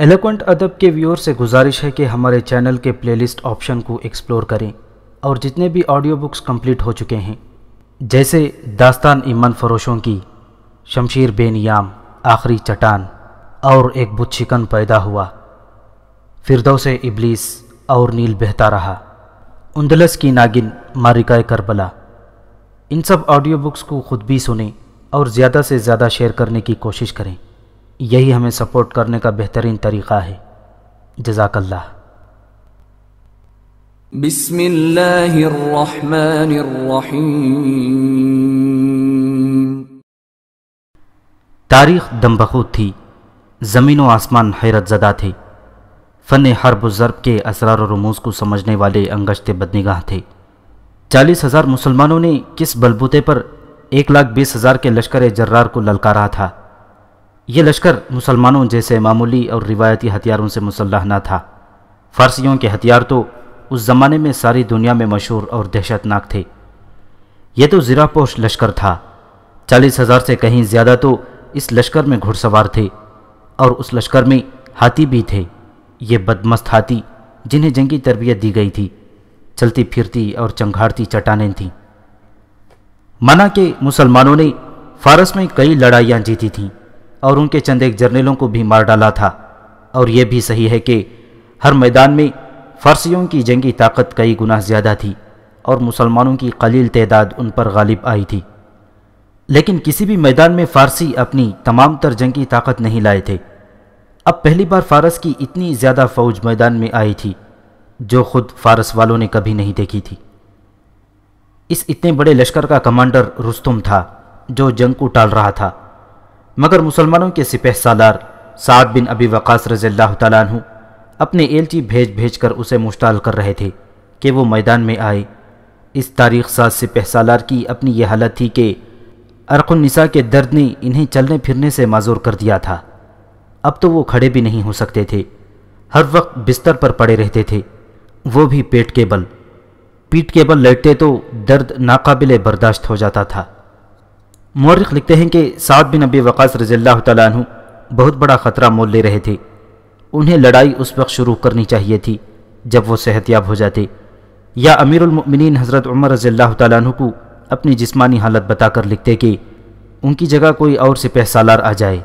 Eloquent अदब के viewer से गुजारिश है कि हमारे चैनल के प्लेलिस्ट ऑप्शन को एक्सप्लोर करें और जितने भी ऑडियो बुक्स कंप्लीट हो चुके हैं जैसे दास्तान ईमान फरोशों की शमशीर बेनियाम आखिरी चटान और एक बुच्छिकन पैदा हुआ फिरदौ से इबलीस और नील बहता रहा उंदलस की नागिन मारिकाए करबला इन सब ऑडियो बुक्स को खुद भी सुने और ज़्यादा से ज़्यादा शेयर करने की कोशिश करें यही हमें सपोर्ट करने का बेहतरीन तरीक़ा है जजाकल्ला तारीख दमबखू थी ज़मीन व आसमान हैरत ज़दा थे फ़न हर बुजर्ब के असरार रमूज़ को समझने वाले अंगशते बदनिगाह थे चालीस हज़ार मुसलमानों ने किस बलबूते पर एक लाख बीस हज़ार के लश्कर जर्रार को ललकारा था ये लश्कर मुसलमानों जैसे मामूली और रिवायती हथियारों से मुसलह ना था फ़ारसियों के हथियार तो उस ज़माने में सारी दुनिया में मशहूर और दहशतनाक थे ये तो पोश लश्कर था चालीस हज़ार से कहीं ज़्यादा तो इस लश्कर में घुड़सवार थे और उस लश्कर में हाथी भी थे ये बदमस्त हाथी जिन्हें जंगी तरबियत दी गई थी चलती फिरती और चंघाड़ती चटानें थीं माना कि मुसलमानों ने फारस में कई लड़ाइयाँ जीती थीं और उनके चंद एक जर्नलों को भी मार डाला था और यह भी सही है कि हर मैदान में फारसियों की जंगी ताकत कई गुना ज़्यादा थी और मुसलमानों की कलील तदाद उन पर गालिब आई थी लेकिन किसी भी मैदान में फारसी अपनी तमाम तर जंगी ताकत नहीं लाए थे अब पहली बार फारस की इतनी ज़्यादा फ़ौज मैदान में आई थी जो खुद फारस वालों ने कभी नहीं देखी थी इस इतने बड़े लश्कर का कमांडर रुस्तुम था जो जंग को टाल रहा था मगर मुसलमानों के सिपह सालार साद बिन अबी वक़ास रज़ील्ला तु अपने एलची भेज भेज कर उसे मुश्ताल कर रहे थे कि वो मैदान में आए इस तारीख साज सिपह सालार की अपनी यह हालत थी कि अरकुलनिसा के दर्द ने इन्हें चलने फिरने से माजूर कर दिया था अब तो वो खड़े भी नहीं हो सकते थे हर वक्त बिस्तर पर पड़े रहते थे वो भी पेट के बल पीठ के बल लेटते तो दर्द नाकाबिल बर्दाश्त हो जाता था मौरख लिखते हैं कि सात बिन अबी वक़ास रज़ील्ला तु बहुत बड़ा ख़तरा मोल ले रहे थे उन्हें लड़ाई उस वक्त शुरू करनी चाहिए थी जब वो सेहतियाब हो जाते या अमीरमिन हज़रत उमर रज़ील्ला तु को अपनी जिस्मानी हालत बताकर लिखते कि उनकी जगह कोई और सिपह सालार आ जाए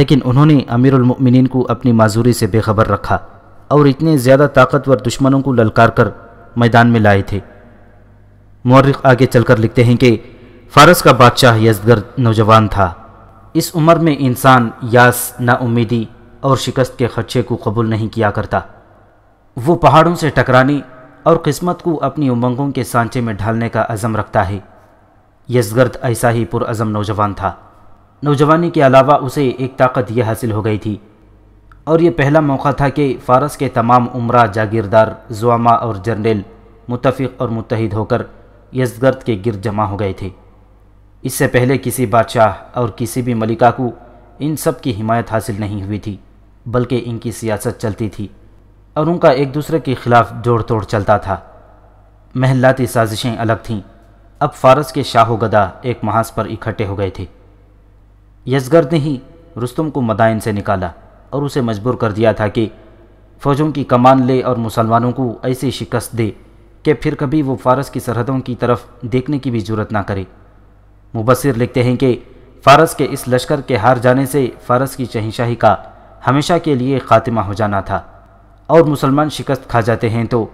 लेकिन उन्होंने अमीरमिन को अपनी माजूरी से बेखबर रखा और इतने ज़्यादा ताकतवर दुश्मनों को ललकार कर मैदान में लाए थे मौरख आगे चलकर लिखते हैं कि फारस का बादशाह यजगर्द नौजवान था इस उम्र में इंसान यास नाउमीदी और शिकस्त के खदशे को कबूल नहीं किया करता वो पहाड़ों से टकराने और किस्मत को अपनी उमंगों के सांचे में ढालने का अज़म रखता है यजगर्द ऐसा ही पुरज़म नौजवान था नौजवानी के अलावा उसे एक ताकत यह हासिल हो गई थी और यह पहला मौका था कि फ़ारस के तमाम उम्र जागीरदार जुआमा और जर्नेल मुतफ़ और मुतहद होकर यजगर्द के गिर जमा हो गए थे इससे पहले किसी बादशाह और किसी भी मलिका को इन सब की हिमायत हासिल नहीं हुई थी बल्कि इनकी सियासत चलती थी और उनका एक दूसरे के खिलाफ जोड़ तोड़ चलता था महलाती साजिशें अलग थीं अब फारस के शाह गदा एक महाज पर इकट्ठे हो गए थे यसगर ने ही रुस्तम को मदायन से निकाला और उसे मजबूर कर दिया था कि फ़ौजों की कमान ले और मुसलमानों को ऐसी शिकस्त दे कि फिर कभी वो फारस की सरहदों की तरफ देखने की भी जरूरत ना करे मुबसर लिखते हैं कि फारस के इस लश्कर के हार जाने से फारस की शहनशाही का हमेशा के लिए खात्मा हो जाना था और मुसलमान शिकस्त खा जाते हैं तो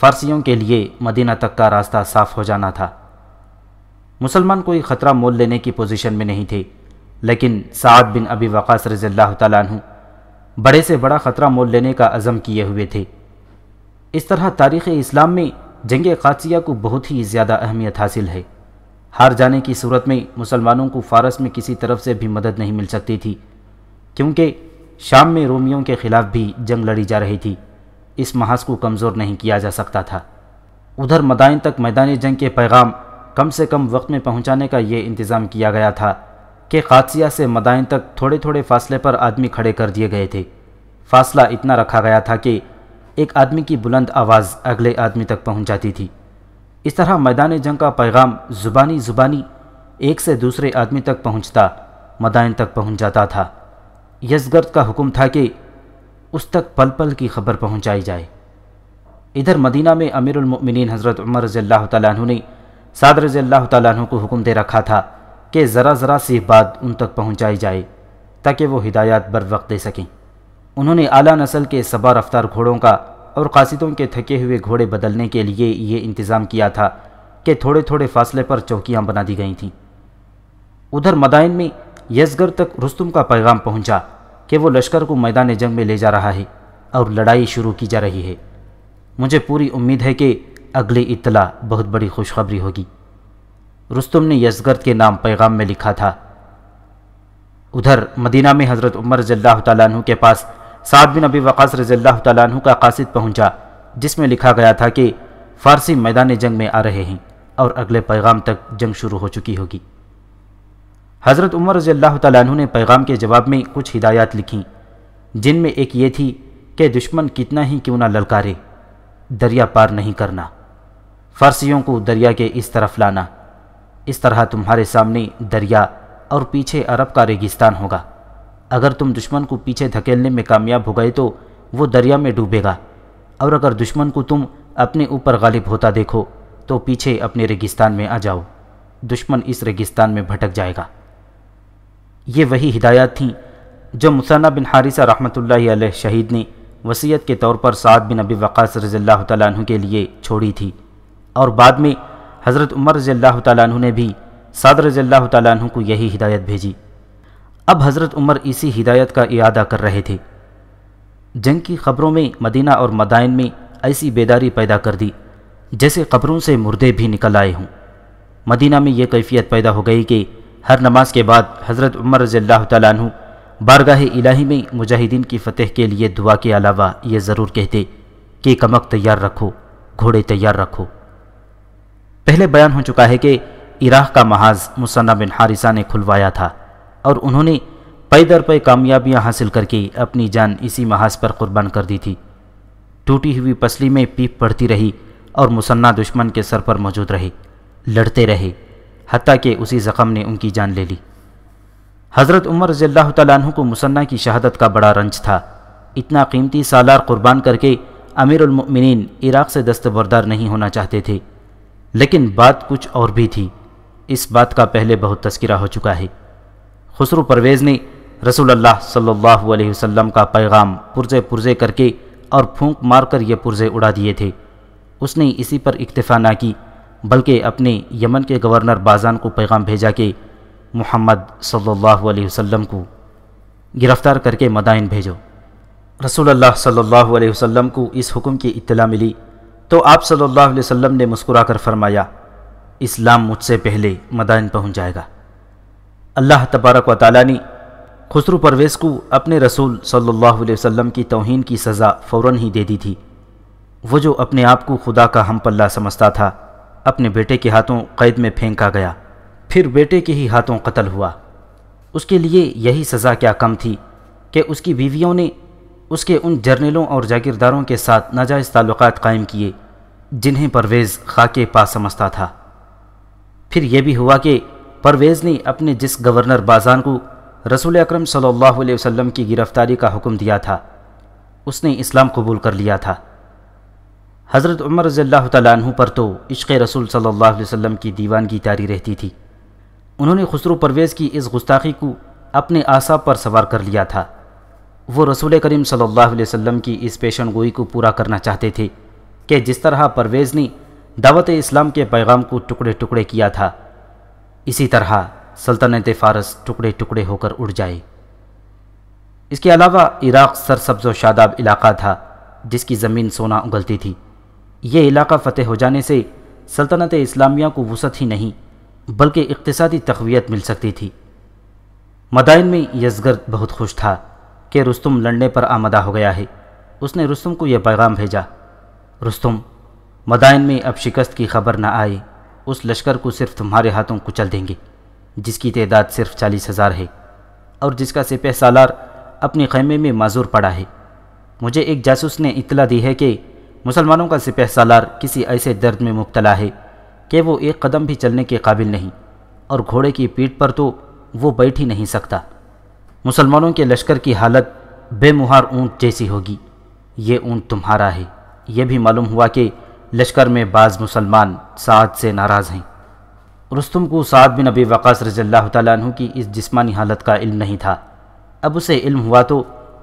फारसियों के लिए मदीना तक का रास्ता साफ हो जाना था मुसलमान कोई ख़तरा मोल लेने की पोजीशन में नहीं थे लेकिन साद बिन अबी वक़ास रज़ील्ला तु बड़े से बड़ा ख़तरा मोल लेने का अज़म किए हुए थे इस तरह तारीख़ इस्लाम में जंग क़ादसिया को बहुत ही ज़्यादा अहमियत हासिल है हार जाने की सूरत में मुसलमानों को फारस में किसी तरफ से भी मदद नहीं मिल सकती थी क्योंकि शाम में रोमियों के खिलाफ भी जंग लड़ी जा रही थी इस महाज को कमज़ोर नहीं किया जा सकता था उधर मदाइन तक मैदानी जंग के पैगाम कम से कम वक्त में पहुंचाने का ये इंतज़ाम किया गया था कि खादसिया से मदाइन तक थोड़े थोड़े फासले पर आदमी खड़े कर दिए गए थे फासला इतना रखा गया था कि एक आदमी की बुलंद आवाज़ अगले आदमी तक पहुँचाती जाती थी इस तरह मैदान जंग का पैगाम ज़ुबानी ज़ुबानी एक से दूसरे आदमी तक पहुंचता मदान तक पहुंच जाता था यसगर्द का हुक्म था कि उस तक पल पल की खबर पहुंचाई जाए इधर मदीना में अमीरमिन हज़रत उमर रज़ी अल्लाह तु ने साद रज़ी अल्लाह तु को हुक्म दे रखा था कि ज़रा ज़रा सी बात उन तक पहुंचाई जाए ताकि वो हिदायत बर वक्त दे सकें उन्होंने आला नसल के सबा रफ्तार घोड़ों का और कासिदों के थके हुए घोड़े बदलने के लिए ये इंतज़ाम किया था कि थोड़े थोड़े फासले पर चौकियाँ बना दी गई थीं उधर मदाइन में यसगर तक रुस्तुम का पैगाम पहुंचा कि वो लश्कर को मैदान जंग में ले जा रहा है और लड़ाई शुरू की जा रही है मुझे पूरी उम्मीद है कि अगली इतला बहुत बड़ी खुशखबरी होगी रुस्तुम ने यसगर्द के नाम पैगाम में लिखा था उधर मदीना में हज़रत उमर जल्ला तु के पास सात बिन अबी वक़ास रज़ील्ला तु का कासिद पहुंचा जिसमें लिखा गया था कि फ़ारसी मैदान जंग में आ रहे हैं और अगले पैगाम तक जंग शुरू हो चुकी होगी हज़रत उमर रज़ील्ला तु ने पैगाम के जवाब में कुछ हिदायत लिखीं जिनमें एक ये थी कि दुश्मन कितना ही क्यों ना ललकारे दरिया पार नहीं करना फ़ारसियों को दरिया के इस तरफ लाना इस तरह तुम्हारे सामने दरिया और पीछे अरब का रेगिस्तान होगा अगर तुम दुश्मन को पीछे धकेलने में कामयाब हो गए तो वो दरिया में डूबेगा और अगर दुश्मन को तुम अपने ऊपर गालिब होता देखो तो पीछे अपने रेगिस्तान में आ जाओ दुश्मन इस रेगिस्तान में भटक जाएगा ये वही हिदायत थी जो मुसाना बिन हारिसा रहमत ला शहीद ने वसीयत के तौर पर साद बिन अबी वक़ास रज़ील्ला तु के लिए छोड़ी थी और बाद में हज़रत उमर रज़ील्ला तु ने भी साद रज़ील्ला तु को यही हिदायत भेजी अब हज़रत उमर इसी हिदायत का इरादा कर रहे थे जंग की खबरों में मदीना और मदाइन में ऐसी बेदारी पैदा कर दी जैसे खबरों से मुर्दे भी निकल आए हों मदीना में ये कैफियत पैदा हो गई कि हर नमाज के बाद हज़रत उमर रज़ील्ला तु बारगाह इलाही में मुजाहिदीन की फ़तेह के लिए दुआ के अलावा ये ज़रूर कहते कि कमक तैयार रखो घोड़े तैयार रखो पहले बयान हो चुका है कि इराक़ का महाज मुसन्ना बिन हारिसा ने खुलवाया था और उन्होंने पै दर पै कामयाबियाँ हासिल करके अपनी जान इसी महाज पर कुर्बान कर दी थी टूटी हुई पसली में पीप पड़ती रही और मुसन्ना दुश्मन के सर पर मौजूद रहे लड़ते रहे हती कि उसी ज़ख़म ने उनकी जान ले ली हज़रत उमर रज़ील्ला तु को मुसन्ना की शहादत का बड़ा रंज था इतना कीमती सालार कुर्बान करके अमीरमिन इराक़ से दस्तबरदार नहीं होना चाहते थे लेकिन बात कुछ और भी थी इस बात का पहले बहुत तस्करा हो चुका है खसरू परवेज़ ने रसूल अल्लाह सल्लल्लाहु अलैहि वसल्लम का पैगाम पुरजे पुरजे करके और फूंक मारकर ये पुरजे उड़ा दिए थे उसने इसी पर इक्तफ़ा ना की बल्कि अपने यमन के गवर्नर बाजान को पैगाम भेजा कि मोहम्मद सल्लल्लाहु अलैहि वसल्लम को गिरफ़्तार करके मदाइन भेजो रसूल अल्लाह सल्लल्लाहु अलैहि वसल्लम को इस हुक्म की इत्तला मिली तो आप सल्लल्लाहु अलैहि वसल्लम ने मुस्कुराकर फरमाया इस्लाम मुझसे पहले मदाइन पहुंच जाएगा अल्लाह तबारक व ताली ने खुसरू परवेज़ को अपने रसूल सल्लल्लाहु अलैहि वसल्लम की तोहन की सज़ा फ़ौर ही दे दी थी वो जो अपने आप को खुदा का हम पल्ला समझता था अपने बेटे के हाथों कैद में फेंका गया फिर बेटे के ही हाथों कत्ल हुआ उसके लिए यही सज़ा क्या कम थी कि उसकी बीवियों ने उसके उन जर्नलों और जागीरदारों के साथ नाजायज़ ताल्लुक़ कायम किए जिन्हें परवेज़ खाके पास समझता था फिर यह भी हुआ कि परवेज़ ने अपने जिस गवर्नर बाजान को रसूल अक्रम सल्लल्लाहु अलैहि वसल्लम की गिरफ़्तारी का हुक्म दिया था उसने इस्लाम कबूल कर लिया था हज़रत उमर रज़ील्ला पर तो इश्क़ रसूल सल्लल्लाहु अलैहि वसल्लम की दीवानगी जारी रहती थी उन्होंने खुसरू परवेज़ की इस गुस्ताखी को अपने आसाब पर सवार कर लिया था वो रसूल करीम सल्लल्लाहु अलैहि वसल्लम की इस पेशन गोई को पूरा करना चाहते थे कि जिस तरह परवेज़ ने दावत इस्लाम के पैगाम को टुकड़े टुकड़े किया था इसी तरह सल्तनत फ़ारस टुकड़े टुकड़े होकर उड़ जाए इसके अलावा इराक़ सरसब्ज व शादाब इलाका था जिसकी ज़मीन सोना उगलती थी ये इलाका फ़तेह हो जाने से सल्तनत इस्लामिया को वसत ही नहीं बल्कि इकतसादी तकवीत मिल सकती थी मदाइन में यजगर्द बहुत खुश था कि रुस्तम लड़ने पर आमदा हो गया है उसने रुस्तम को यह पैगाम भेजा रुस्तम मदाइन में अब शिकस्त की खबर न आई उस लश्कर को सिर्फ तुम्हारे हाथों कुचल देंगे जिसकी तदाद सिर्फ चालीस हज़ार है और जिसका सिपह सालार अपने खैमे में माजूर पड़ा है मुझे एक जासूस ने इतला दी है कि मुसलमानों का सिपह सालार किसी ऐसे दर्द में मुबतला है कि वो एक कदम भी चलने के काबिल नहीं और घोड़े की पीठ पर तो वो बैठ ही नहीं सकता मुसलमानों के लश्कर की हालत बेमुहार ऊँट जैसी होगी ये ऊँट तुम्हारा है यह भी मालूम हुआ कि लश्कर में बाज़ मुसलमान साद से नाराज़ हैं रुस्तम को साद बिन अबी वक़ास तआला तु की इस जिस्मानी हालत का इल्म नहीं था अब उसे इल्म हुआ तो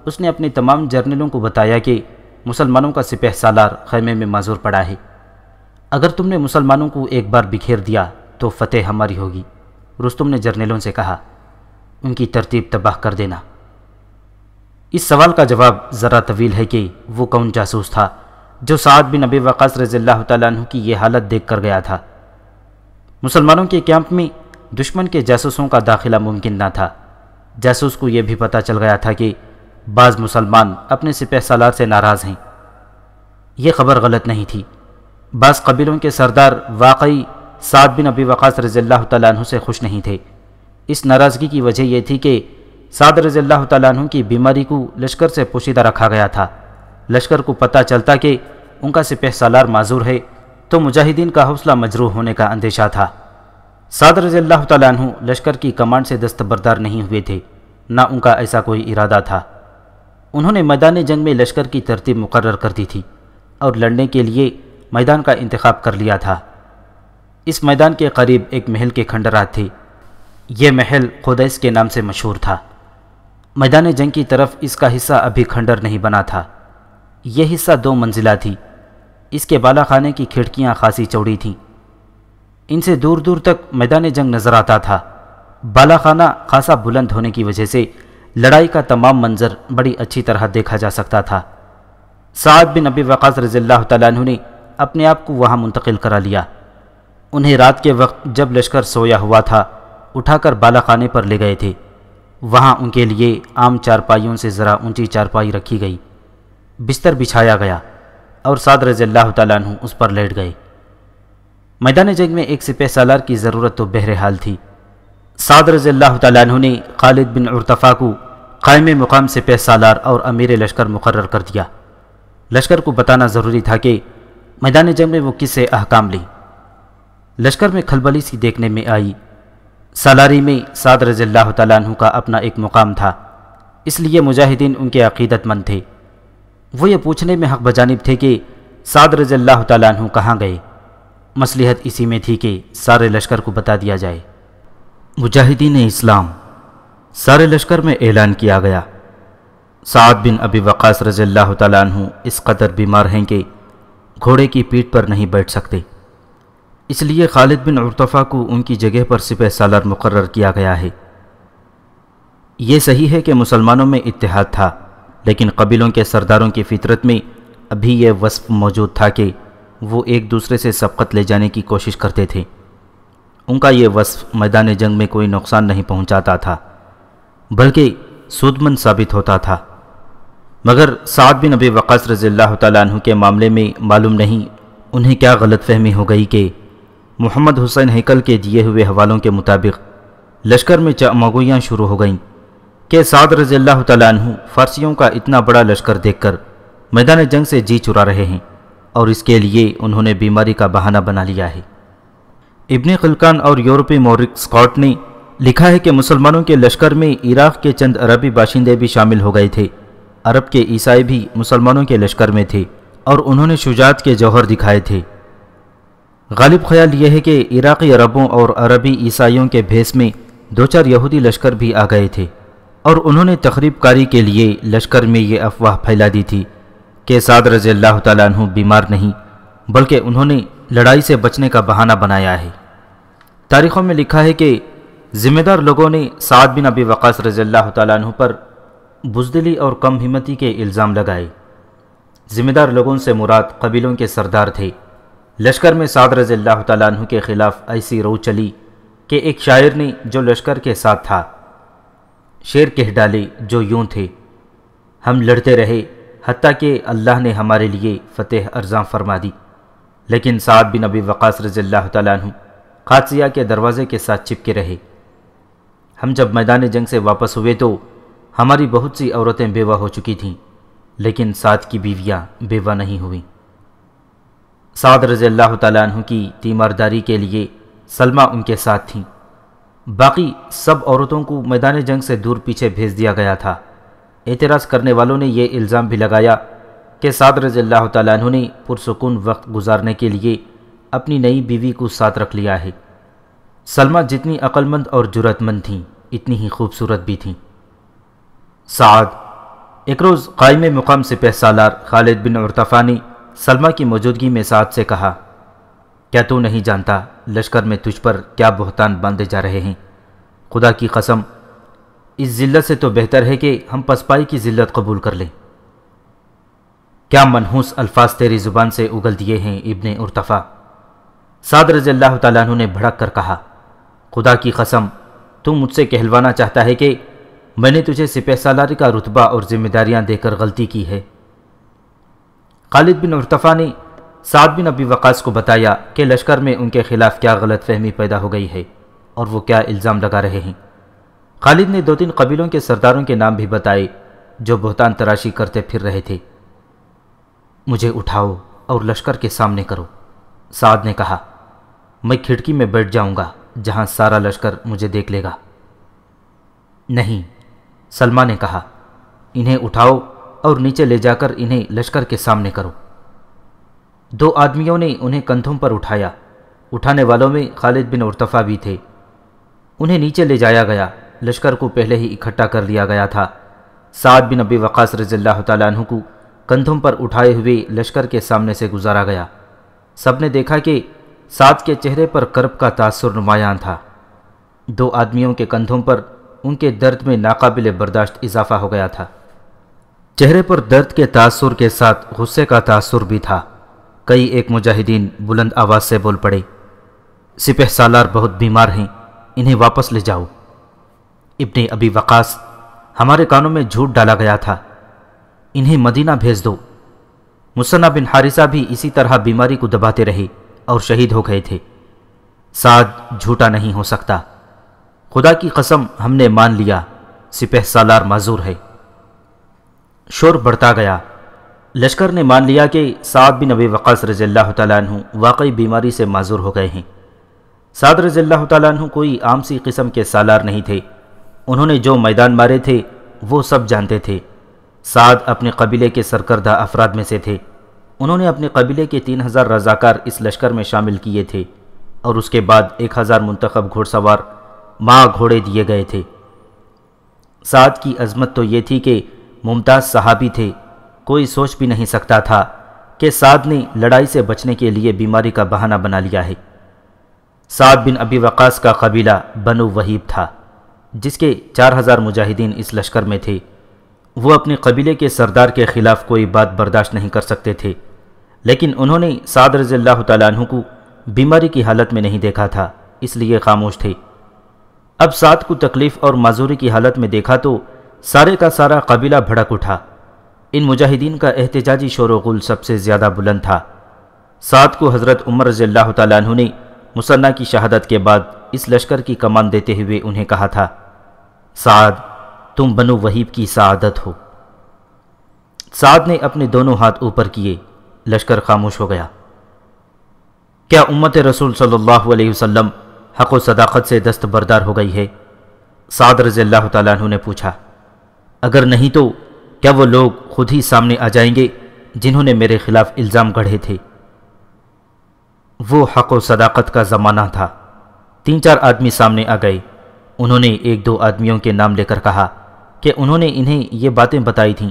उसने अपने तमाम जर्नलों को बताया कि मुसलमानों का सिपह सालार खैमे में माजूर पड़ा है अगर तुमने मुसलमानों को एक बार बिखेर दिया तो फतेह हमारी होगी रुस्तम ने जर्नलों से कहा उनकी तरतीब तबाह कर देना इस सवाल का जवाब ज़रा तवील है कि वो कौन जासूस था जो साद बिन नबी वक़ास रज़ील्ला तु की यह हालत देख कर गया था मुसलमानों के कैंप में दुश्मन के जासूसों का दाखिला मुमकिन ना था जासूस को यह भी पता चल गया था कि बाज़ मुसलमान अपने सिपह सालार से नाराज़ हैं यह खबर गलत नहीं थी बाज़ कबीलों के सरदार वाकई साद बिन अबी वक़ास रज़ील्ला तु से खुश नहीं थे इस नाराज़गी की वजह यह थी कि साद रज़ील्ला तु की बीमारी को लश्कर से पोशीदा रखा गया था लश्कर को पता चलता कि उनका सिपह सालार माजूर है तो मुजाहिदीन का हौसला मजरूह होने का अंदेशा था साद रजील्ला तु लश्कर की कमांड से दस्तबरदार नहीं हुए थे ना उनका ऐसा कोई इरादा था उन्होंने मैदान जंग में लश्कर की तरतीब मुकर कर दी थी और लड़ने के लिए मैदान का इंतखब कर लिया था इस मैदान के करीब एक महल के खंडरात थे यह महल खुदैस के नाम से मशहूर था मैदान जंग की तरफ इसका हिस्सा अभी खंडर नहीं बना था ये हिस्सा दो मंजिला थी इसके बाला खाने की खिड़कियाँ खासी चौड़ी थीं इनसे दूर दूर तक मैदान जंग नज़र आता था बाला खाना खासा बुलंद होने की वजह से लड़ाई का तमाम मंजर बड़ी अच्छी तरह देखा जा सकता था साद बिन अबी वक़ास रजील्ला तु ने अपने आप को वहाँ मुंतकिल करा लिया उन्हें रात के वक्त जब लश्कर सोया हुआ था उठाकर बाला खाने पर ले गए थे वहाँ उनके लिए आम चारपाइयों से ज़रा ऊंची चारपाई रखी गई बिस्तर बिछाया गया और साद रज़ल्ला तु उस पर लेट गए मैदान जंग में एक सिपह सालार की ज़रूरत तो बहरहाल थी साद रज़ल्ला तु ने खालिद बिन उर्तफ़ा को कायम मुकाम सिपह सालार और अमीर लश्कर मुकर कर दिया लश्कर को बताना ज़रूरी था कि मैदान जंग में वो किससे अहकाम ली लश्कर में खलबली सी देखने में आई सालारी में साद रज़ल्ला तु का अपना एक मुकाम था इसलिए मुजाहिदीन उनके अकीदतमंद थे वो ये पूछने में हक बजानिब थे कि साद रज़ल्ला तु कहाँ गए मसलहत इसी में थी कि सारे लश्कर को बता दिया जाए मुजाहिदीन इस्लाम सारे लश्कर में ऐलान किया गया साद बिन अबी वक़ास रजल्ल तु इस कदर बीमार हैं कि घोड़े की पीठ पर नहीं बैठ सकते इसलिए खालिद बिन उर्तफ़ा को उनकी जगह पर सिपह सालार मुकर किया गया है ये सही है कि मुसलमानों में इतिहाद था लेकिन कबीलों के सरदारों की फितरत में अभी यह वस्फ मौजूद था कि वो एक दूसरे से सबकत ले जाने की कोशिश करते थे उनका यह वस्फ मैदान जंग में कोई नुकसान नहीं पहुंचाता था बल्कि सूदमंद साबित होता था मगर साद बिन अबी वक़ास रज़ील्ला तु के मामले में मालूम नहीं उन्हें क्या गलत फहमी हो गई कि मोहम्मद हुसैन हैकल के दिए हुए हवालों के मुताबिक लश्कर में चमागोयाँ शुरू हो गईं के साद रजील्ला तु फारसियों का इतना बड़ा लश्कर देखकर मैदान जंग से जी चुरा रहे हैं और इसके लिए उन्होंने बीमारी का बहाना बना लिया है इबन खलकान और यूरोपी मोरिक स्कॉट ने लिखा है कि मुसलमानों के लश्कर में इराक़ के चंद अरबी बाशिंदे भी शामिल हो गए थे अरब के ईसाई भी मुसलमानों के लश्कर में थे और उन्होंने शुजात के जौहर दिखाए थे गालिब ख्याल यह है कि इराक़ी अरबों और अरबी ईसाइयों के भेस में दो चार यहूदी लश्कर भी आ गए थे और उन्होंने कारी के लिए लश्कर में ये अफवाह फैला दी थी कि साद रज़ी अल्लाह तु बीमार नहीं बल्कि उन्होंने लड़ाई से बचने का बहाना बनाया है तारीखों में लिखा है कि ज़िम्मेदार लोगों ने साद बिन अबी वक़ास रज़ी अल्लाह तु पर बुजदली और कम हिम्मती के इल्ज़ाम लगाए ज़िम्मेदार लोगों से मुराद कबीलों के सरदार थे लश्कर में साद रज़ी अल्लाह तु के ख़िलाफ़ ऐसी रो चली कि एक शायर ने जो लश्कर के साथ था शेर कह डाले जो यूं थे हम लड़ते रहे हती कि अल्लाह ने हमारे लिए फ़तेह अर्ज़ां फरमा दी लेकिन साद बिन अबी वक़ास तआला तु कादसिया के दरवाज़े के साथ चिपके रहे हम जब मैदान जंग से वापस हुए तो हमारी बहुत सी औरतें बेवा हो चुकी थीं लेकिन साद की बीवियाँ बेवा नहीं हुई साद रज़ी अल्लाह अन्हु की तीमारदारी के लिए सलमा उनके साथ थीं बाकी सब औरतों को मैदान जंग से दूर पीछे भेज दिया गया था एतराज़ करने वालों ने यह इल्ज़ाम भी लगाया कि साद रज़ल्ला तु ने पुरसकून वक्त गुजारने के लिए अपनी नई बीवी को साथ रख लिया है सलमा जितनी अक्लमंद और जुरतमंद थीं इतनी ही खूबसूरत भी थीं साद एक रोज़ कायम मुकाम से पहसालार खालिद बिन औरतफ़ा ने सलमा की मौजूदगी में साद से कहा क्या तू नहीं जानता लश्कर में तुझ पर क्या बहतान बांधे जा रहे हैं खुदा की कसम इस ज़िल्लत से तो बेहतर है कि हम पसपाई की ज़िल्लत कबूल कर लें क्या मनहूस अल्फाज तेरी ज़ुबान से उगल दिए हैं इबन उर्तफ़ा साद रज़ी तु ने भड़क कर कहा खुदा की कसम तू मुझसे कहलवाना चाहता है कि मैंने तुझे सिपह सालारी का रुतबा और जिम्मेदारियां देकर गलती की है खालिद बिन उर्तफ़ा ने साद बिन अबी वक़ास को बताया कि लश्कर में उनके खिलाफ क्या गलत फहमी पैदा हो गई है और वो क्या इल्ज़ाम लगा रहे हैं खालिद ने दो तीन कबीलों के सरदारों के नाम भी बताए जो बहुतान तराशी करते फिर रहे थे मुझे उठाओ और लश्कर के सामने करो साद ने कहा मैं खिड़की में बैठ जाऊंगा जहां सारा लश्कर मुझे देख लेगा नहीं सलमा ने कहा इन्हें उठाओ और नीचे ले जाकर इन्हें लश्कर के सामने करो दो आदमियों ने उन्हें कंधों पर उठाया उठाने वालों में खालिद बिन उर्तफ़ा भी थे उन्हें नीचे ले जाया गया लश्कर को पहले ही इकट्ठा कर लिया गया था साद बिन अबी वक़ास तआला तु को कंधों पर उठाए हुए लश्कर के सामने से गुजारा गया सब ने देखा कि साद के चेहरे पर कर्ब का तासुर नुमायां था दो आदमियों के कंधों पर उनके दर्द में नाकाबिले बर्दाश्त इजाफा हो गया था चेहरे पर दर्द के तासर के साथ गुस्से का तासर भी था कई एक मुजाहिदीन बुलंद आवाज़ से बोल पड़े सिपह सालार बहुत बीमार हैं इन्हें वापस ले जाओ इब्ने अभी वकास हमारे कानों में झूठ डाला गया था इन्हें मदीना भेज दो मुसन्ना बिन हारिसा भी इसी तरह बीमारी को दबाते रहे और शहीद हो गए थे साद झूठा नहीं हो सकता खुदा की कसम हमने मान लिया सिपह सालार माजूर है शोर बढ़ता गया लश्कर ने मान लिया कि साद बिन अबी वक़ास तआला अन्हु वाकई बीमारी से माजूर हो गए हैं साद तआला अन्हु कोई आम सी किस्म के सालार नहीं थे उन्होंने जो मैदान मारे थे वो सब जानते थे साद अपने कबीले के सरकर्दा अफराद में से थे उन्होंने अपने कबीले के तीन हज़ार रजाकार इस लश्कर में शामिल किए थे और उसके बाद एक हज़ार मंतखब घुड़सवार माँ घोड़े दिए गए थे साद की अजमत तो ये थी कि मुमताज़ सहाबी थे कोई सोच भी नहीं सकता था कि साद ने लड़ाई से बचने के लिए बीमारी का बहाना बना लिया है साद बिन अबी वक़ास का कबीला बनु वहीब था जिसके चार हज़ार मुजाहिदीन इस लश्कर में थे वो अपने कबीले के सरदार के ख़िलाफ़ कोई बात बर्दाश्त नहीं कर सकते थे लेकिन उन्होंने साद रज़ील्ला तु को बीमारी की हालत में नहीं देखा था इसलिए खामोश थे अब साद को तकलीफ़ और माजूरी की हालत में देखा तो सारे का सारा कबीला भड़क उठा इन मुजाहिदीन का एहतजाजी शोरगुल सबसे ज़्यादा बुलंद था सात को हज़रत उमर रज़ील्ला तु ने मुसन्ना की शहादत के बाद इस लश्कर की कमान देते हुए उन्हें कहा था साद तुम बनो वहीब की सादत हो साद ने अपने दोनों हाथ ऊपर किए लश्कर खामोश हो गया क्या उम्मत रसूल सल्लल्लाहु अलैहि वसल्लम हक व सदाकत से दस्तबरदार हो गई है साद रज़ी अल्लाह तु ने पूछा अगर नहीं तो क्या वो लोग खुद ही सामने आ जाएंगे जिन्होंने मेरे खिलाफ इल्ज़ाम गढ़े थे वो हक व सदाकत का ज़माना था तीन चार आदमी सामने आ गए उन्होंने एक दो आदमियों के नाम लेकर कहा कि उन्होंने इन्हें ये बातें बताई थीं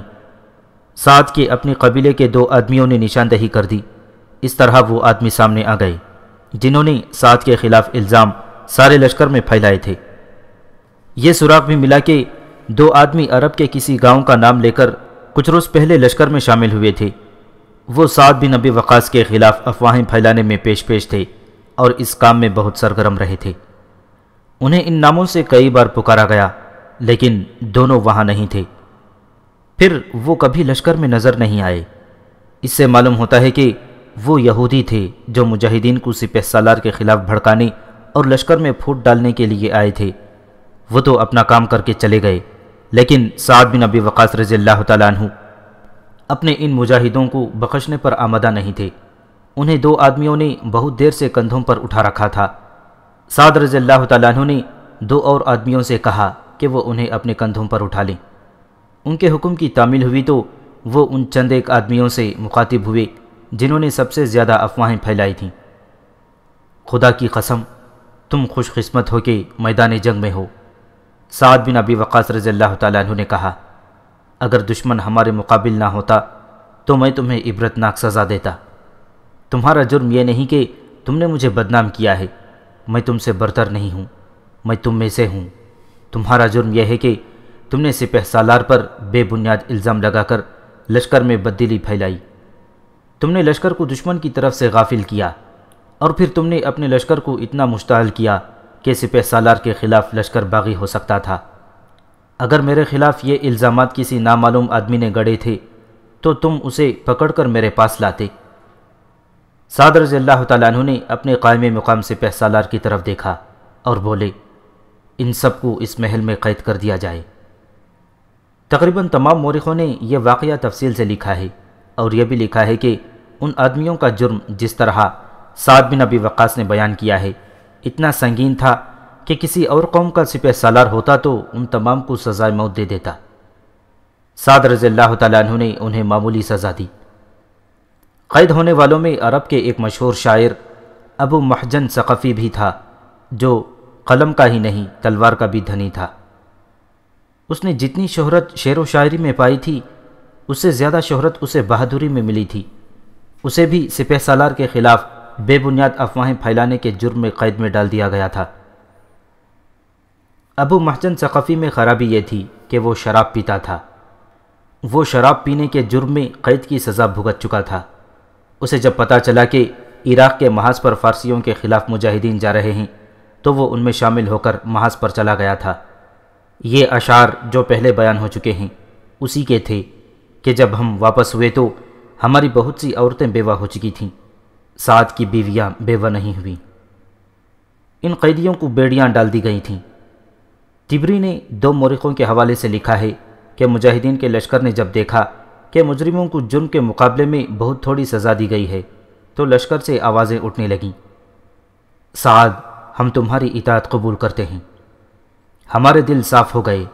साथ के अपने कबीले के दो आदमियों ने निशानदही कर दी इस तरह वो आदमी सामने आ गए जिन्होंने साथ के खिलाफ इल्ज़ाम सारे लश्कर में फैलाए थे ये सुराग भी मिला कि दो आदमी अरब के किसी गांव का नाम लेकर कुछ रोज़ पहले लश्कर में शामिल हुए थे वो साद बिन नबी वक़ास के ख़िलाफ़ अफवाहें फैलाने में पेश पेश थे और इस काम में बहुत सरगर्म रहे थे उन्हें इन नामों से कई बार पुकारा गया लेकिन दोनों वहाँ नहीं थे फिर वो कभी लश्कर में नज़र नहीं आए इससे मालूम होता है कि वो यहूदी थे जो मुजाहिदीन को सिपह सालार के ख़िलाफ़ भड़काने और लश्कर में फूट डालने के लिए आए थे वो तो अपना काम करके चले गए लेकिन साद बिन अबी वक़ास रज़ी अल्लाह तु अपने इन मुजाहिदों को बख्शने पर आमदा नहीं थे उन्हें दो आदमियों ने बहुत देर से कंधों पर उठा रखा था साद रज़ी अल्लाह तु ने दो और आदमियों से कहा कि वो उन्हें अपने कंधों पर उठा लें उनके हुक्म की तामील हुई तो वो उन चंद एक आदमियों से मुखातिब हुए जिन्होंने सबसे ज़्यादा अफवाहें फैलाई थीं खुदा की कसम तुम खुशकस्मत हो के मैदान जंग में हो साद बिन अबी वक़ास रज़ी अल्लाह अन्हु ने कहा अगर दुश्मन हमारे मुकाबिल ना होता तो मैं तुम्हें इबरतनाक सज़ा देता तुम्हारा जुर्म यह नहीं कि तुमने मुझे बदनाम किया है मैं तुमसे बरतर नहीं हूँ मैं तुम में से हूँ तुम्हारा जुर्म यह है कि तुमने सिपह सालार पर बेबुनियाद इल्ज़ाम लगाकर लश्कर में बददिली फैलाई तुमने लश्कर को दुश्मन की तरफ से गाफिल किया और फिर तुमने अपने लश्कर को इतना मुश्तल किया कि सिपह सालार के ख़िलाफ़ लश्कर बागी हो सकता था अगर मेरे ख़िलाफ़ ये इल्ज़ाम किसी नामालूम आदमी ने गढ़े थे तो तुम उसे पकड़ कर मेरे पास लाते सादर रजील्ला तु ने अपने कायम मुकाम से सालार की तरफ देखा और बोले इन सबको इस महल में कैद कर दिया जाए तकरीबन तमाम मौरखों ने यह वाक़ तफसील से लिखा है और यह भी लिखा है कि उन आदमियों का जुर्म जिस तरह साद बिन अबी वक़ास ने बयान किया है इतना संगीन था कि किसी और कौम का सिपह सालार होता तो उन तमाम को सजाए मौत दे देता साद रजील्ला तुमने ने उन्हें मामूली सजा दी कैद होने वालों में अरब के एक मशहूर शायर अबू महजन सक़फ़ी भी था जो कलम का ही नहीं तलवार का भी धनी था उसने जितनी शोहरत शेर व शायरी में पाई थी उससे ज़्यादा शोहरत उसे बहादुरी में मिली थी उसे भी सिपह सालार के ख़िलाफ़ बेबुनियाद अफवाहें फैलाने के जुर्म में कैद में डाल दिया गया था अबू महजन सक़फ़ी में खराबी यह थी कि वो शराब पीता था वो शराब पीने के जुर्म में कैद की सज़ा भुगत चुका था उसे जब पता चला कि इराक़ के महाज पर फ़ारसियों के ख़िलाफ़ मुजाहिदीन जा रहे हैं तो वो उनमें शामिल होकर महाज पर चला गया था ये अशार जो पहले बयान हो चुके हैं उसी के थे कि जब हम वापस हुए तो हमारी बहुत सी औरतें बेवा हो चुकी थीं साथ की बीवियां बेवा नहीं हुई इन कैदियों को बेड़ियां डाल दी गई थीं तिबरी ने दो मौरखों के हवाले से लिखा है कि मुजाहिदीन के लश्कर ने जब देखा कि मुजरिमों को जुर्म के मुकाबले में बहुत थोड़ी सज़ा दी गई है तो लश्कर से आवाज़ें उठने लगीं साद हम तुम्हारी इतात कबूल करते हैं हमारे दिल साफ़ हो गए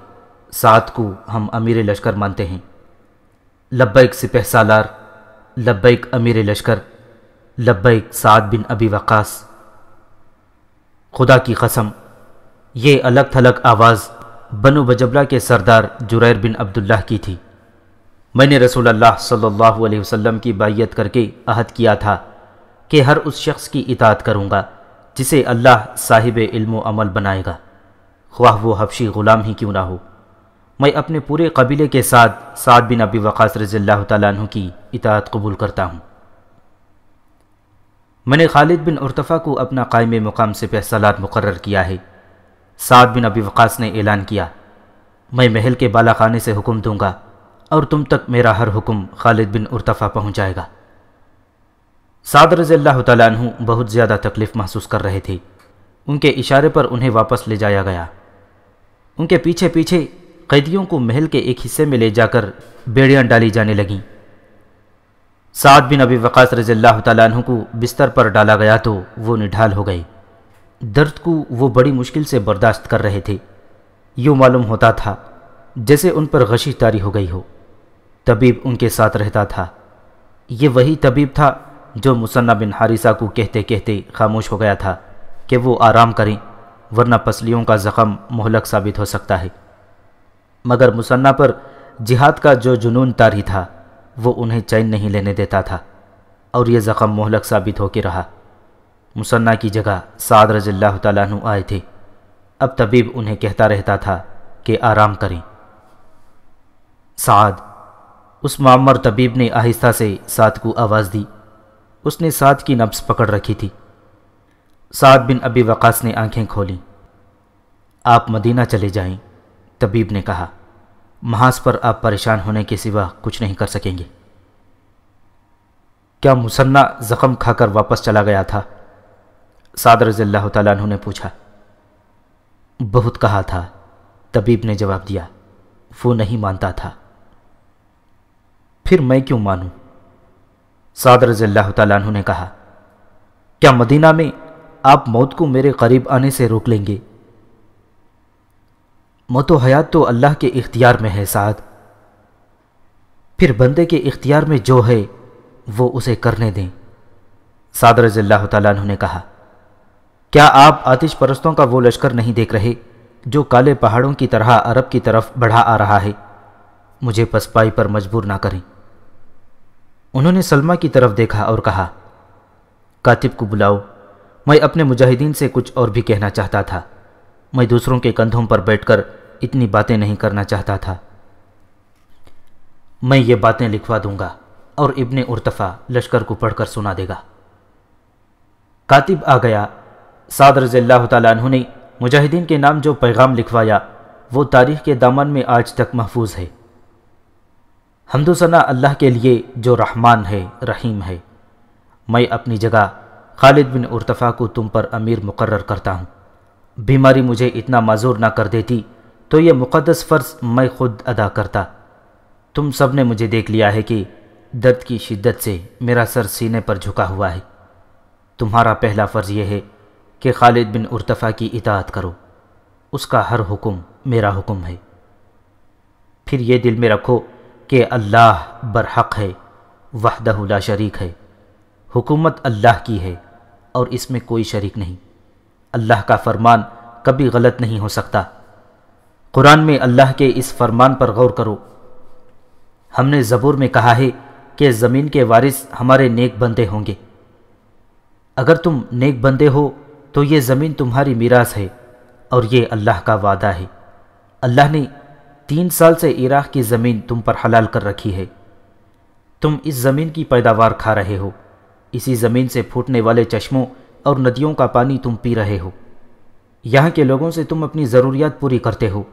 साद को हम अमीर लश्कर मानते हैं लब्बैक सिपह सालार लब्बैक अमीर लश्कर लब्बैक साद बिन अबी वकास खुदा की कसम ये अलग थलग आवाज़ बनु बजबला के सरदार जुरैर बिन अब्दुल्लाह की थी मैंने रसूल अल्लाह सल्लल्लाहु अलैहि वसल्लम की बाइयत करके अहद किया था कि हर उस शख्स की इतात करूँगा जिसे अल्लाह साहिब इल्म अमल बनाएगा ख्वाह वो हबशी ग़ुलाम ही क्यों ना हो मैं अपने पूरे कबीले के साथ साद बिन अबी वक़ास रज़ी अल्लाह तु की इतात कबूल करता हूँ मैंने खालिद बिन उर्तफ़ा को अपना कायम मुकाम से फैसलात मुकर किया है साद बिन अबी वक़ास ने ऐलान किया मैं महल के बाला खाने से हुक्म दूंगा और तुम तक मेरा हर हुक्म खालिद बिन उर्तफ़ा पहुँचाएगा साद रज़ी अल्लाह बहुत ज़्यादा तकलीफ़ महसूस कर रहे थे उनके इशारे पर उन्हें वापस ले जाया गया उनके पीछे पीछे कैदियों को महल के एक हिस्से में ले जाकर बेड़ियाँ डाली जाने लगीं सात बिन अबी वक़ास रज़ील्ला तु को बिस्तर पर डाला गया तो वो निढाल हो गए दर्द को वो बड़ी मुश्किल से बर्दाश्त कर रहे थे यूँ मालूम होता था जैसे उन पर गशी तारी हो गई हो तबीब उनके साथ रहता था ये वही तबीब था जो मुसन्ना बिन हारिसा को कहते कहते खामोश हो गया था कि वो आराम करें वरना पसलियों का ज़ख़म मोहलक साबित हो सकता है मगर मुसन्ना पर जिहाद का जो जुनून तारी था वो उन्हें चैन नहीं लेने देता था और यह ज़ख़म मोहलक साबित होकर रहा मुसन्ना की जगह साद रजील्ला तु आए थे अब तबीब उन्हें कहता रहता था कि आराम करें साद उस मामर तबीब ने आहिस्ता से साद को आवाज़ दी उसने साद की नब्स पकड़ रखी थी साद बिन अबी वक़ास ने आंखें खोली आप मदीना चले जाएं, तबीब ने कहा महाज पर आप परेशान होने के सिवा कुछ नहीं कर सकेंगे क्या मुसन्ना जख्म खाकर वापस चला गया था सादर जिल्ला तला ने पूछा बहुत कहा था तबीब ने जवाब दिया वो नहीं मानता था फिर मैं क्यों मानूं? सादर जिल्ला तला ने कहा क्या मदीना में आप मौत को मेरे करीब आने से रोक लेंगे मौत हयात तो अल्लाह के इख्तियार में है साद फिर बंदे के इख्तियार में जो है वो उसे करने दें साद अल्लाह तआला ने कहा क्या आप आतिश परस्तों का वो लश्कर नहीं देख रहे जो काले पहाड़ों की तरह अरब की तरफ बढ़ा आ रहा है मुझे पसपाई पर मजबूर ना करें उन्होंने सलमा की तरफ देखा और कहा कातिब को बुलाओ मैं अपने मुजाहिदीन से कुछ और भी कहना चाहता था मैं दूसरों के कंधों पर बैठकर इतनी बातें नहीं करना चाहता था मैं ये बातें लिखवा दूंगा और इब्ने उर्तफ़ा लश्कर को पढ़कर सुना देगा कातिब आ गया साद रज़ील्ला तु ने मुजाहिदीन के नाम जो पैगाम लिखवाया वो तारीख के दामन में आज तक महफूज है हमदोसना अल्लाह के लिए जो रहमान है रहीम है मैं अपनी जगह खालिद बिन उर्तफ़ा को तुम पर अमीर मुकर्र करता हूँ बीमारी मुझे इतना मजूर ना कर देती तो यह मुक़दस फ़र्ज मैं खुद अदा करता तुम सब ने मुझे देख लिया है कि दर्द की शिद्दत से मेरा सर सीने पर झुका हुआ है तुम्हारा पहला फ़र्ज़ यह है कि खालिद बिन उर्तफ़ा की इतात करो उसका हर हुक्म मेरा हुक्म है फिर ये दिल में रखो कि अल्लाह बरहक है वहदहुला शरीक है हुकूमत अल्लाह की है और इसमें कोई शरीक नहीं अल्लाह का फरमान कभी गलत नहीं हो सकता कुरान में अल्लाह के इस फरमान पर गौर करो हमने ज़बूर में कहा है कि ज़मीन के वारिस हमारे नेक बंदे होंगे अगर तुम नेक बंदे हो तो ये ज़मीन तुम्हारी मीरास है और ये अल्लाह का वादा है अल्लाह ने तीन साल से इराक़ की ज़मीन तुम पर हलाल कर रखी है तुम इस ज़मीन की पैदावार खा रहे हो इसी ज़मीन से फूटने वाले चश्मों और नदियों का पानी तुम पी रहे हो यहाँ के लोगों से तुम अपनी ज़रूरियात पूरी करते हो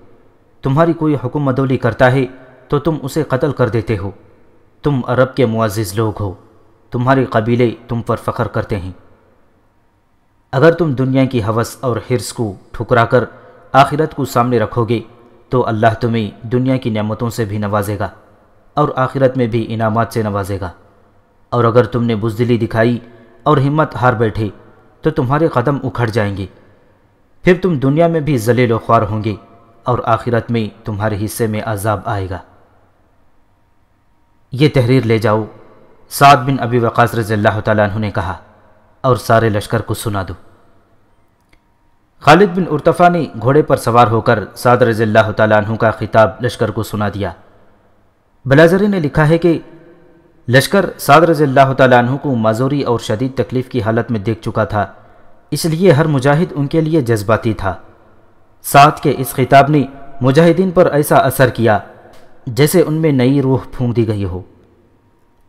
तुम्हारी कोई हुक्म करता है तो तुम उसे कत्ल कर देते हो तुम अरब के मुआज़ लोग हो तुम्हारे कबीले तुम पर फ़ख्र करते हैं अगर तुम दुनिया की हवस और हिरस को ठुकरा कर आखिरत को सामने रखोगे तो अल्लाह तुम्हें दुनिया की नमतों से भी नवाजेगा और आखिरत में भी इनामत से नवाजेगा और अगर तुमने बुजदिली दिखाई और हिम्मत हार बैठे तो तुम्हारे कदम उखड़ जाएंगे फिर तुम दुनिया में भी जलील ख्वार होंगे और आखिरत में तुम्हारे हिस्से में अजाब आएगा ये तहरीर ले जाओ सात बिन अबी वक़ास रज़ील्ला तु ने कहा और सारे लश्कर को सुना दो खालिद बिन उर्तफ़ा ने घोड़े पर सवार होकर साद रज़ील्ला तु का खिताब लश्कर को सुना दिया बलाजरी ने लिखा है कि लश्कर साद रज़ील्ला तु को माजोरी और शदीद तकलीफ़ की हालत में देख चुका था इसलिए हर मुजाहिद उनके लिए जज्बाती था साथ के इस खिताब ने मुजाहिदीन पर ऐसा असर किया जैसे उनमें नई रूह फूंक दी गई हो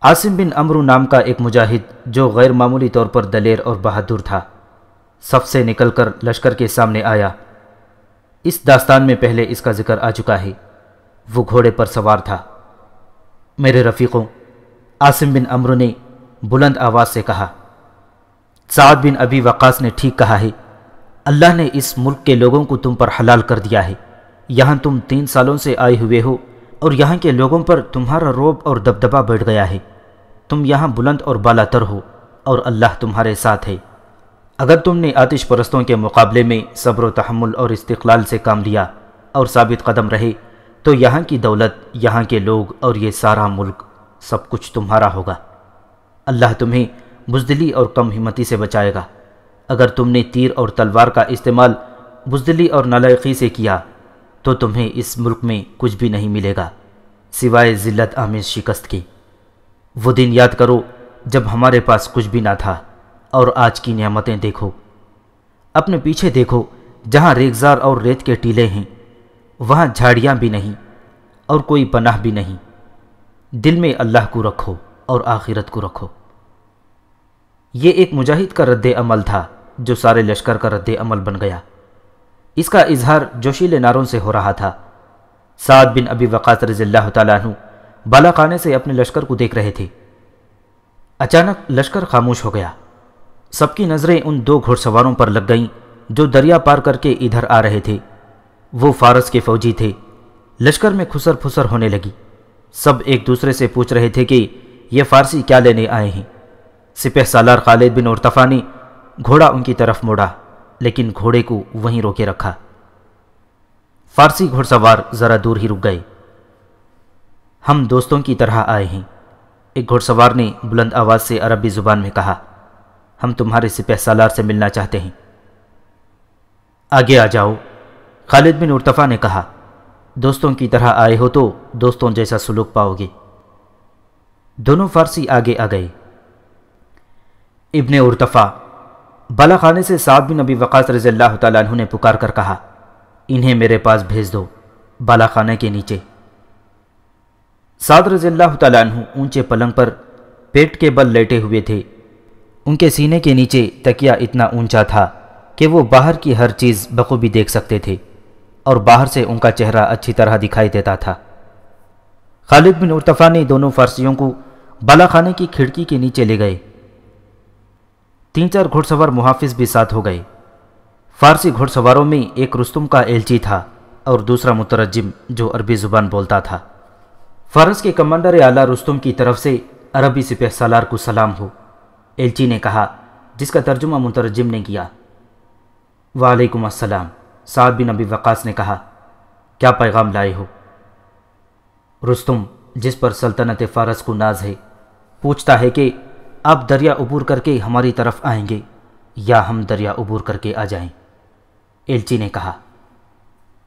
आसिम बिन अमरू नाम का एक मुजाहिद जो गैर मामूली तौर पर दलेर और बहादुर था सबसे निकल कर लश्कर के सामने आया इस दास्तान में पहले इसका जिक्र आ चुका है वो घोड़े पर सवार था मेरे रफ़ीक़ों आसिम बिन अमरु ने बुलंद आवाज़ से कहा साद बिन अभी वक़ास ने ठीक कहा है अल्लाह ने इस मुल्क के लोगों को तुम पर हलाल कर दिया है यहाँ तुम तीन सालों से आए हुए हो और यहाँ के लोगों पर तुम्हारा रोब और दबदबा बैठ गया है तुम यहाँ बुलंद और बालातर हो और अल्लाह तुम्हारे साथ है अगर तुमने आतिश परस्तों के मुकाबले में सब्र तहमुल और इस्तलाल से काम लिया और साबित कदम रहे तो यहाँ की दौलत यहाँ के लोग और ये सारा मुल्क सब कुछ तुम्हारा होगा अल्लाह तुम्हें बुजदली और कम हिम्मती से बचाएगा अगर तुमने तीर और तलवार का इस्तेमाल बुजदली और नलायकी से किया तो तुम्हें इस मुल्क में कुछ भी नहीं मिलेगा सिवाय ज़िल्लत आमेज शिकस्त की वो दिन याद करो जब हमारे पास कुछ भी ना था और आज की नियामतें देखो अपने पीछे देखो जहाँ रेगजार और रेत के टीले हैं वहाँ झाड़ियां भी नहीं और कोई पनाह भी नहीं दिल में अल्लाह को रखो और आखिरत को रखो ये एक मुजाहिद का रद्द अमल था जो सारे लश्कर का रद्द अमल बन गया इसका इजहार जोशीले नारों से हो रहा था साद बिन अबी वक़ात रजील्ला तु बाला खाने से अपने लश्कर को देख रहे थे अचानक लश्कर खामोश हो गया सबकी नज़रें उन दो घुड़सवारों पर लग गईं जो दरिया पार करके इधर आ रहे थे वो फारस के फौजी थे लश्कर में खुसर फुसर होने लगी सब एक दूसरे से पूछ रहे थे कि ये फारसी क्या लेने आए हैं सिपह सालार खालिद बिन उर्तफ़ा ने घोड़ा उनकी तरफ मोड़ा लेकिन घोड़े को वहीं रोके रखा फारसी घुड़सवार ज़रा दूर ही रुक गए हम दोस्तों की तरह आए हैं एक घुड़सवार ने बुलंद आवाज़ से अरबी ज़ुबान में कहा हम तुम्हारे सिपह सालार से मिलना चाहते हैं आगे आ जाओ खालिद बिन उर्तफ़ा ने कहा दोस्तों की तरह आए हो तो दोस्तों जैसा सुलूक पाओगे दोनों फारसी आगे आ गए इब्ने उर्तफ़ा बाला खाने से साद बिन नबी वक़ास रज़ी अल्लाह तआला ने पुकार कर कहा इन्हें मेरे पास भेज दो बला खाने के नीचे साद रज़ी अल्लाह तआला ऊंचे पलंग पर पेट के बल लेटे हुए थे उनके सीने के नीचे तकिया इतना ऊंचा था कि वो बाहर की हर चीज़ बखूबी देख सकते थे और बाहर से उनका चेहरा अच्छी तरह दिखाई देता था खालिद बिन उर्तफ़ा ने दोनों फारसियों को बालाखाने की खिड़की के नीचे ले गए तीन चार घुड़सवार मुहाफिज भी साथ हो गए फारसी घुड़सवारों में एक रुस्तुम का एलची था और दूसरा मुतरजिम जो अरबी ज़ुबान बोलता था फारस के कमांडर आला रुस्तुम की तरफ से अरबी सिपह सालार को सलाम हो एलची ने कहा जिसका तर्जुमा मुतरजिम ने किया वालेकुम अस्सलाम साद बिन अबी वक़ास ने कहा क्या पैगाम लाए हो रुस्तुम जिस पर सल्तनत फ़ारस को नाज है पूछता है कि आप दरिया अबूर करके हमारी तरफ आएंगे या हम दरिया अबूर करके आ जाएं? एलची ने कहा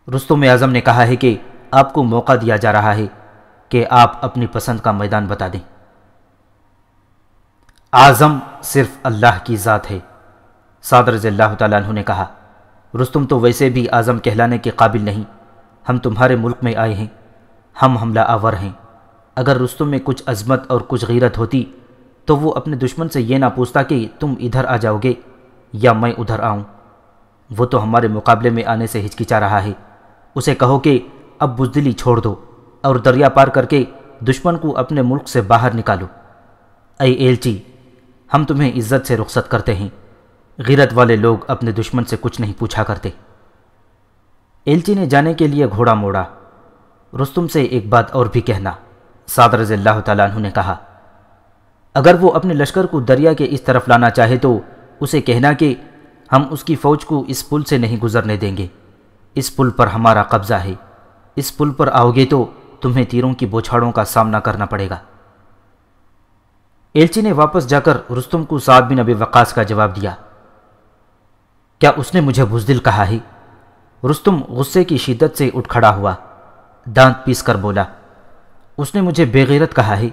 रुस्तुम आज़म ने कहा है कि आपको मौका दिया जा रहा है कि आप अपनी पसंद का मैदान बता दें आज़म सिर्फ अल्लाह की ज़ात है सादर ज़ल्ला तु ने कहा रुस्तुम तो वैसे भी आज़म कहलाने के काबिल नहीं हम तुम्हारे मुल्क में आए हैं हम हमला आवर हैं अगर रुस्तुम में कुछ अजमत और कुछ गीरत होती तो वो अपने दुश्मन से ये ना पूछता कि तुम इधर आ जाओगे या मैं उधर आऊँ वो तो हमारे मुकाबले में आने से हिचकिचा रहा है उसे कहो कि अब बुजदिली छोड़ दो और दरिया पार करके दुश्मन को अपने मुल्क से बाहर निकालो ए एलची हम तुम्हें इज्जत से रुख्सत करते हैं गिरत वाले लोग अपने दुश्मन से कुछ नहीं पूछा करते एलची ने जाने के लिए घोड़ा मोड़ा रुस्तुम से एक बात और भी कहना सादर रज़ी तु ने कहा अगर वो अपने लश्कर को दरिया के इस तरफ लाना चाहे तो उसे कहना कि हम उसकी फ़ौज को इस पुल से नहीं गुजरने देंगे इस पुल पर हमारा कब्ज़ा है इस पुल पर आओगे तो तुम्हें तीरों की बौछाड़ों का सामना करना पड़ेगा एलची ने वापस जाकर रुस्तुम को साद बिन अबी वक़ास का जवाब दिया क्या उसने मुझे बुजदिल कहा ही रुस्तुम गुस्से की शिद्दत से उठ खड़ा हुआ दांत पीस कर बोला उसने मुझे बेगैरत कहा ही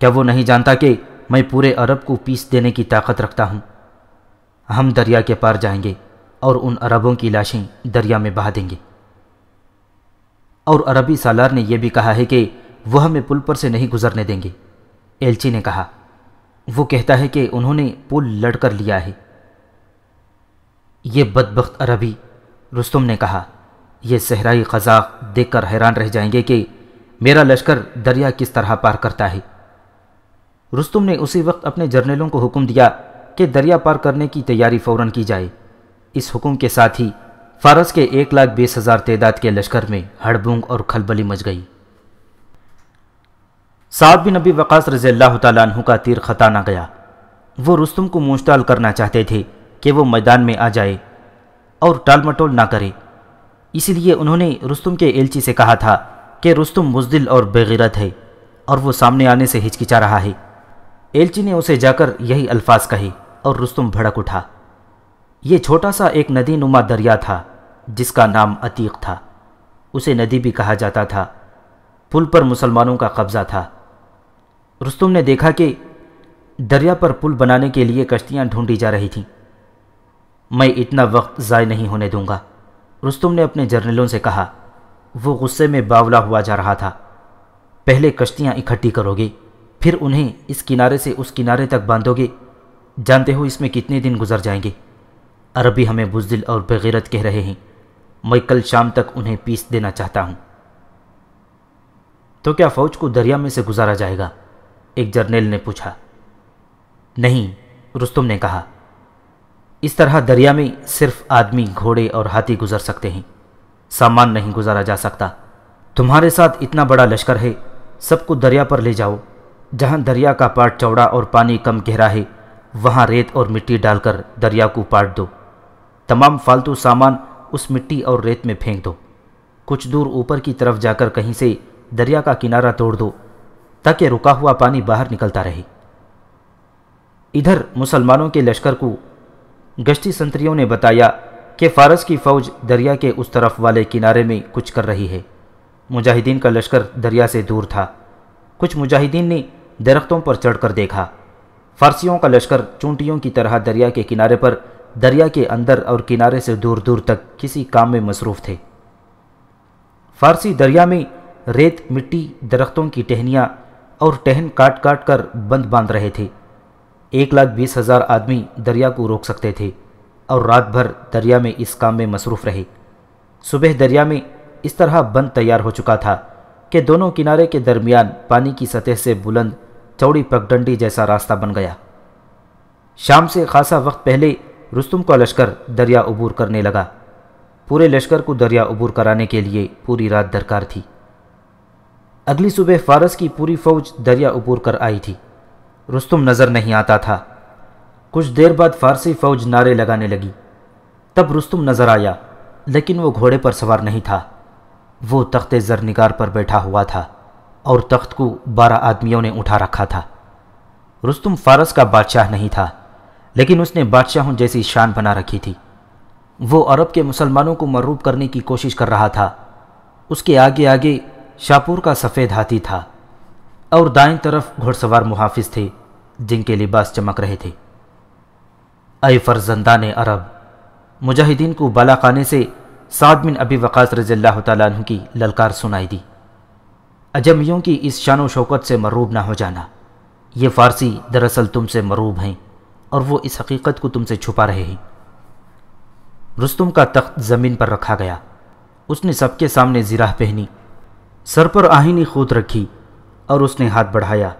क्या वो नहीं जानता कि मैं पूरे अरब को पीस देने की ताकत रखता हूँ हम दरिया के पार जाएंगे और उन अरबों की लाशें दरिया में बहा देंगे और अरबी सालार ने यह भी कहा है कि वह हमें पुल पर से नहीं गुजरने देंगे एलची ने कहा वो कहता है कि उन्होंने पुल लड़ कर लिया है ये बदबخت अरबी रुस्तम ने कहा यह सहराई खजाक देखकर हैरान रह जाएंगे कि मेरा लश्कर दरिया किस तरह पार करता है रुस्तम ने उसी वक्त अपने जर्नलों को हुक्म दिया कि दरिया पार करने की तैयारी फौरन की जाए इस हुक्म के साथ ही फारस के एक लाख बीस हज़ार तदाद के लश्कर में हड़बूंग और खलबली मच गई साद बिन नबी वक़ास रज़ी अल्लाह तु का तीर खताना गया वो रुस्तम को मूछताल करना चाहते थे कि वो मैदान में आ जाए और टालमटोल ना करे इसलिए उन्होंने रुस्तुम के एलची से कहा था कि रुस्तुम मुजदिल और बेगिरत है और वो सामने आने से हिचकिचा रहा है एलची ने उसे जाकर यही अल्फाज कहे और रुस्तुम भड़क उठा ये छोटा सा एक नदी नुमा दरिया था जिसका नाम अतीक था उसे नदी भी कहा जाता था पुल पर मुसलमानों का कब्ज़ा था रुस्तुम ने देखा कि दरिया पर पुल बनाने के लिए कश्तियाँ ढूंढी जा रही थीं मैं इतना वक्त ज़ाय नहीं होने दूंगा रुस्तुम ने अपने जर्नलों से कहा वो गुस्से में बावला हुआ जा रहा था पहले कश्तियाँ इकट्ठी करोगे फिर उन्हें इस किनारे से उस किनारे तक बांधोगे जानते हो इसमें कितने दिन गुजर जाएंगे अरबी हमें बुजदिल और बगैरत कह रहे हैं मैं कल शाम तक उन्हें पीस देना चाहता हूँ तो क्या फ़ौज को दरिया में से गुजारा जाएगा एक जर्नल ने पूछा नहीं रुस्तुम ने कहा इस तरह दरिया में सिर्फ आदमी घोड़े और हाथी गुजर सकते हैं सामान नहीं गुजारा जा सकता तुम्हारे साथ इतना बड़ा लश्कर है सबको दरिया पर ले जाओ जहां दरिया का पाट चौड़ा और पानी कम गहरा है वहां रेत और मिट्टी डालकर दरिया को पाट दो तमाम फालतू सामान उस मिट्टी और रेत में फेंक दो कुछ दूर ऊपर की तरफ जाकर कहीं से दरिया का किनारा तोड़ दो ताकि रुका हुआ पानी बाहर निकलता रहे इधर मुसलमानों के लश्कर को गश्ती संतरियों ने बताया कि फारस की फ़ौज दरिया के उस तरफ वाले किनारे में कुछ कर रही है मुजाहिदीन का लश्कर दरिया से दूर था कुछ मुजाहिदीन ने दरख्तों पर चढ़कर देखा फारसियों का लश्कर चूंटियों की तरह दरिया के किनारे पर दरिया के अंदर और किनारे से दूर दूर तक किसी काम में मसरूफ़ थे फारसी दरिया में रेत मिट्टी दरख्तों की टहनियाँ और टहन काट काट कर बंद बांध रहे थे एक लाख बीस हज़ार आदमी दरिया को रोक सकते थे और रात भर दरिया में इस काम में मसरूफ़ रहे सुबह दरिया में इस तरह बंद तैयार हो चुका था कि दोनों किनारे के दरमियान पानी की सतह से बुलंद चौड़ी पगडंडी जैसा रास्ता बन गया शाम से खासा वक्त पहले रुस्तुम का लश्कर दरिया अबूर करने लगा पूरे लश्कर को दरिया अबूर कराने के लिए पूरी रात दरकार थी अगली सुबह फारस की पूरी फौज दरिया अबूर कर आई थी रुस्तुम नज़र नहीं आता था कुछ देर बाद फारसी फौज नारे लगाने लगी तब रुस्तुम नज़र आया लेकिन वो घोड़े पर सवार नहीं था वो तख्त जरनिगार पर बैठा हुआ था और तख्त को बारह आदमियों ने उठा रखा था रुस्तुम फारस का बादशाह नहीं था लेकिन उसने बादशाहों जैसी शान बना रखी थी वो अरब के मुसलमानों को मरूब करने की कोशिश कर रहा था उसके आगे आगे शाहपुर का सफ़ेद हाथी था और दाएं तरफ घुड़सवार मुहाफिज थे जिनके लिबास चमक रहे थे अय ने अरब मुजाहिदीन को खाने से साद बिन अबी वक़ास रजील्ला तु की ललकार सुनाई दी अजमियों की इस शान शौकत से मरूब ना हो जाना ये फ़ारसी दरअसल तुमसे मरूब हैं और वो इस हकीकत को तुमसे छुपा रहे हैं रुस्तम का तख्त ज़मीन पर रखा गया उसने सबके सामने जिराह पहनी सर पर आहिनी खूत रखी और उसने हाथ बढ़ाया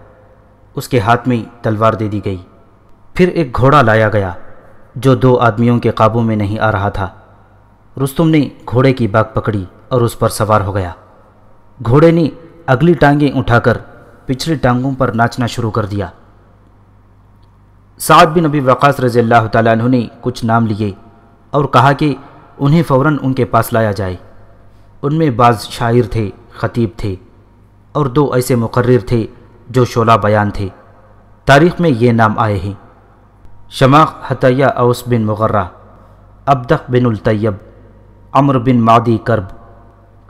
उसके हाथ में तलवार दे दी गई फिर एक घोड़ा लाया गया जो दो आदमियों के काबू में नहीं आ रहा था रुस्तम ने घोड़े की बाग पकड़ी और उस पर सवार हो गया घोड़े ने अगली टांगें उठाकर पिछली टांगों पर नाचना शुरू कर दिया साद बिन नबी वक़ास रज़ी अल्लाह तु ने कुछ नाम लिए और कहा कि उन्हें फ़ौर उनके पास लाया जाए उनमें बाज़ शायर थे ख़तीब थे और दो ऐसे मुकर्र थे जो शोला बयान थे तारीख में ये नाम आए हैं शमाख हतया औस बिन मुगर्रा अबदक बिन उलतैब अमर बिन मादी करब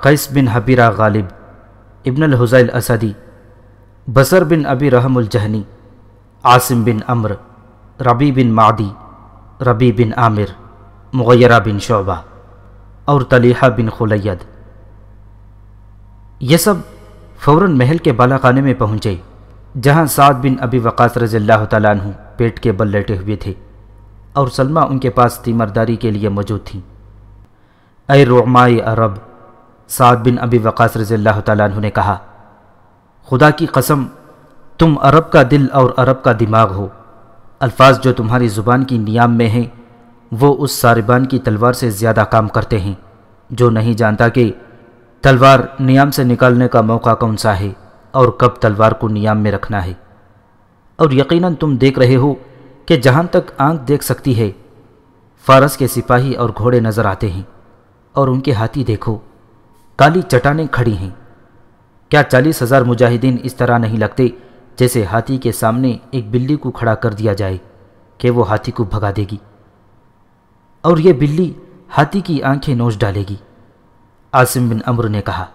कैस बिन हबीरा गालिब इब्न हुज़ैल असदी बसर बिन अबी रहमुलजहनी आसिम बिन अम्र रबी बिन मादी रबी बिन आमिर मुगैरा बिन शोबा और तलीहा बिन खुलैद ये सब फौरन महल के बाला खाने में पहुँचे जहाँ साद बिन अबी वक़ास तआला तु पेट के बल लेटे हुए थे और सलमा उनके पास तीमरदारी के लिए मौजूद थी ऐ रुमाई अरब साद बिन अबी वक़ास तआला तु ने कहा खुदा की कसम तुम अरब का दिल और अरब का दिमाग हो अल्फाज जो तुम्हारी ज़ुबान की नियाम में हैं वो उस सारबान की तलवार से ज़्यादा काम करते हैं जो नहीं जानता कि तलवार नियाम से निकालने का मौका कौन सा है और कब तलवार को नियाम में रखना है और यकीनन तुम देख रहे हो कि जहां तक आंख देख सकती है फारस के सिपाही और घोड़े नज़र आते हैं और उनके हाथी देखो काली चटाने खड़ी हैं क्या चालीस हज़ार मुजाहिदीन इस तरह नहीं लगते जैसे हाथी के सामने एक बिल्ली को खड़ा कर दिया जाए कि वो हाथी को भगा देगी और ये बिल्ली हाथी की आंखें नोच डालेगी आसिम बिन अम्र ने कहा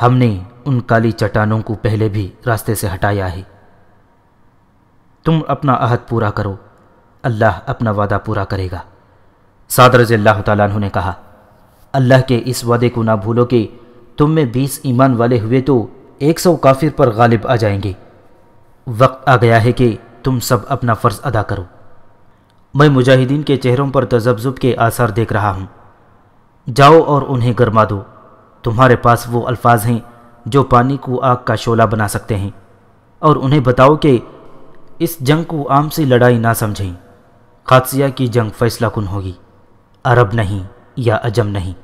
हमने उन काली चट्टानों को पहले भी रास्ते से हटाया है तुम अपना अहद पूरा करो अल्लाह अपना वादा पूरा करेगा रज अल्लाह तु ने कहा अल्लाह के इस वादे को ना भूलो कि तुम में बीस ईमान वाले हुए तो एक सौ काफिर पर गालिब आ जाएंगे वक्त आ गया है कि तुम सब अपना फ़र्ज़ अदा करो मैं मुजाहिदीन के चेहरों पर तजब्जुब के आसार देख रहा हूँ जाओ और उन्हें गरमा दो तुम्हारे पास वो अल्फाज हैं जो पानी को आग का शोला बना सकते हैं और उन्हें बताओ कि इस जंग को आम सी लड़ाई ना समझें खादसिया की जंग फैसला कन होगी अरब नहीं या अजम नहीं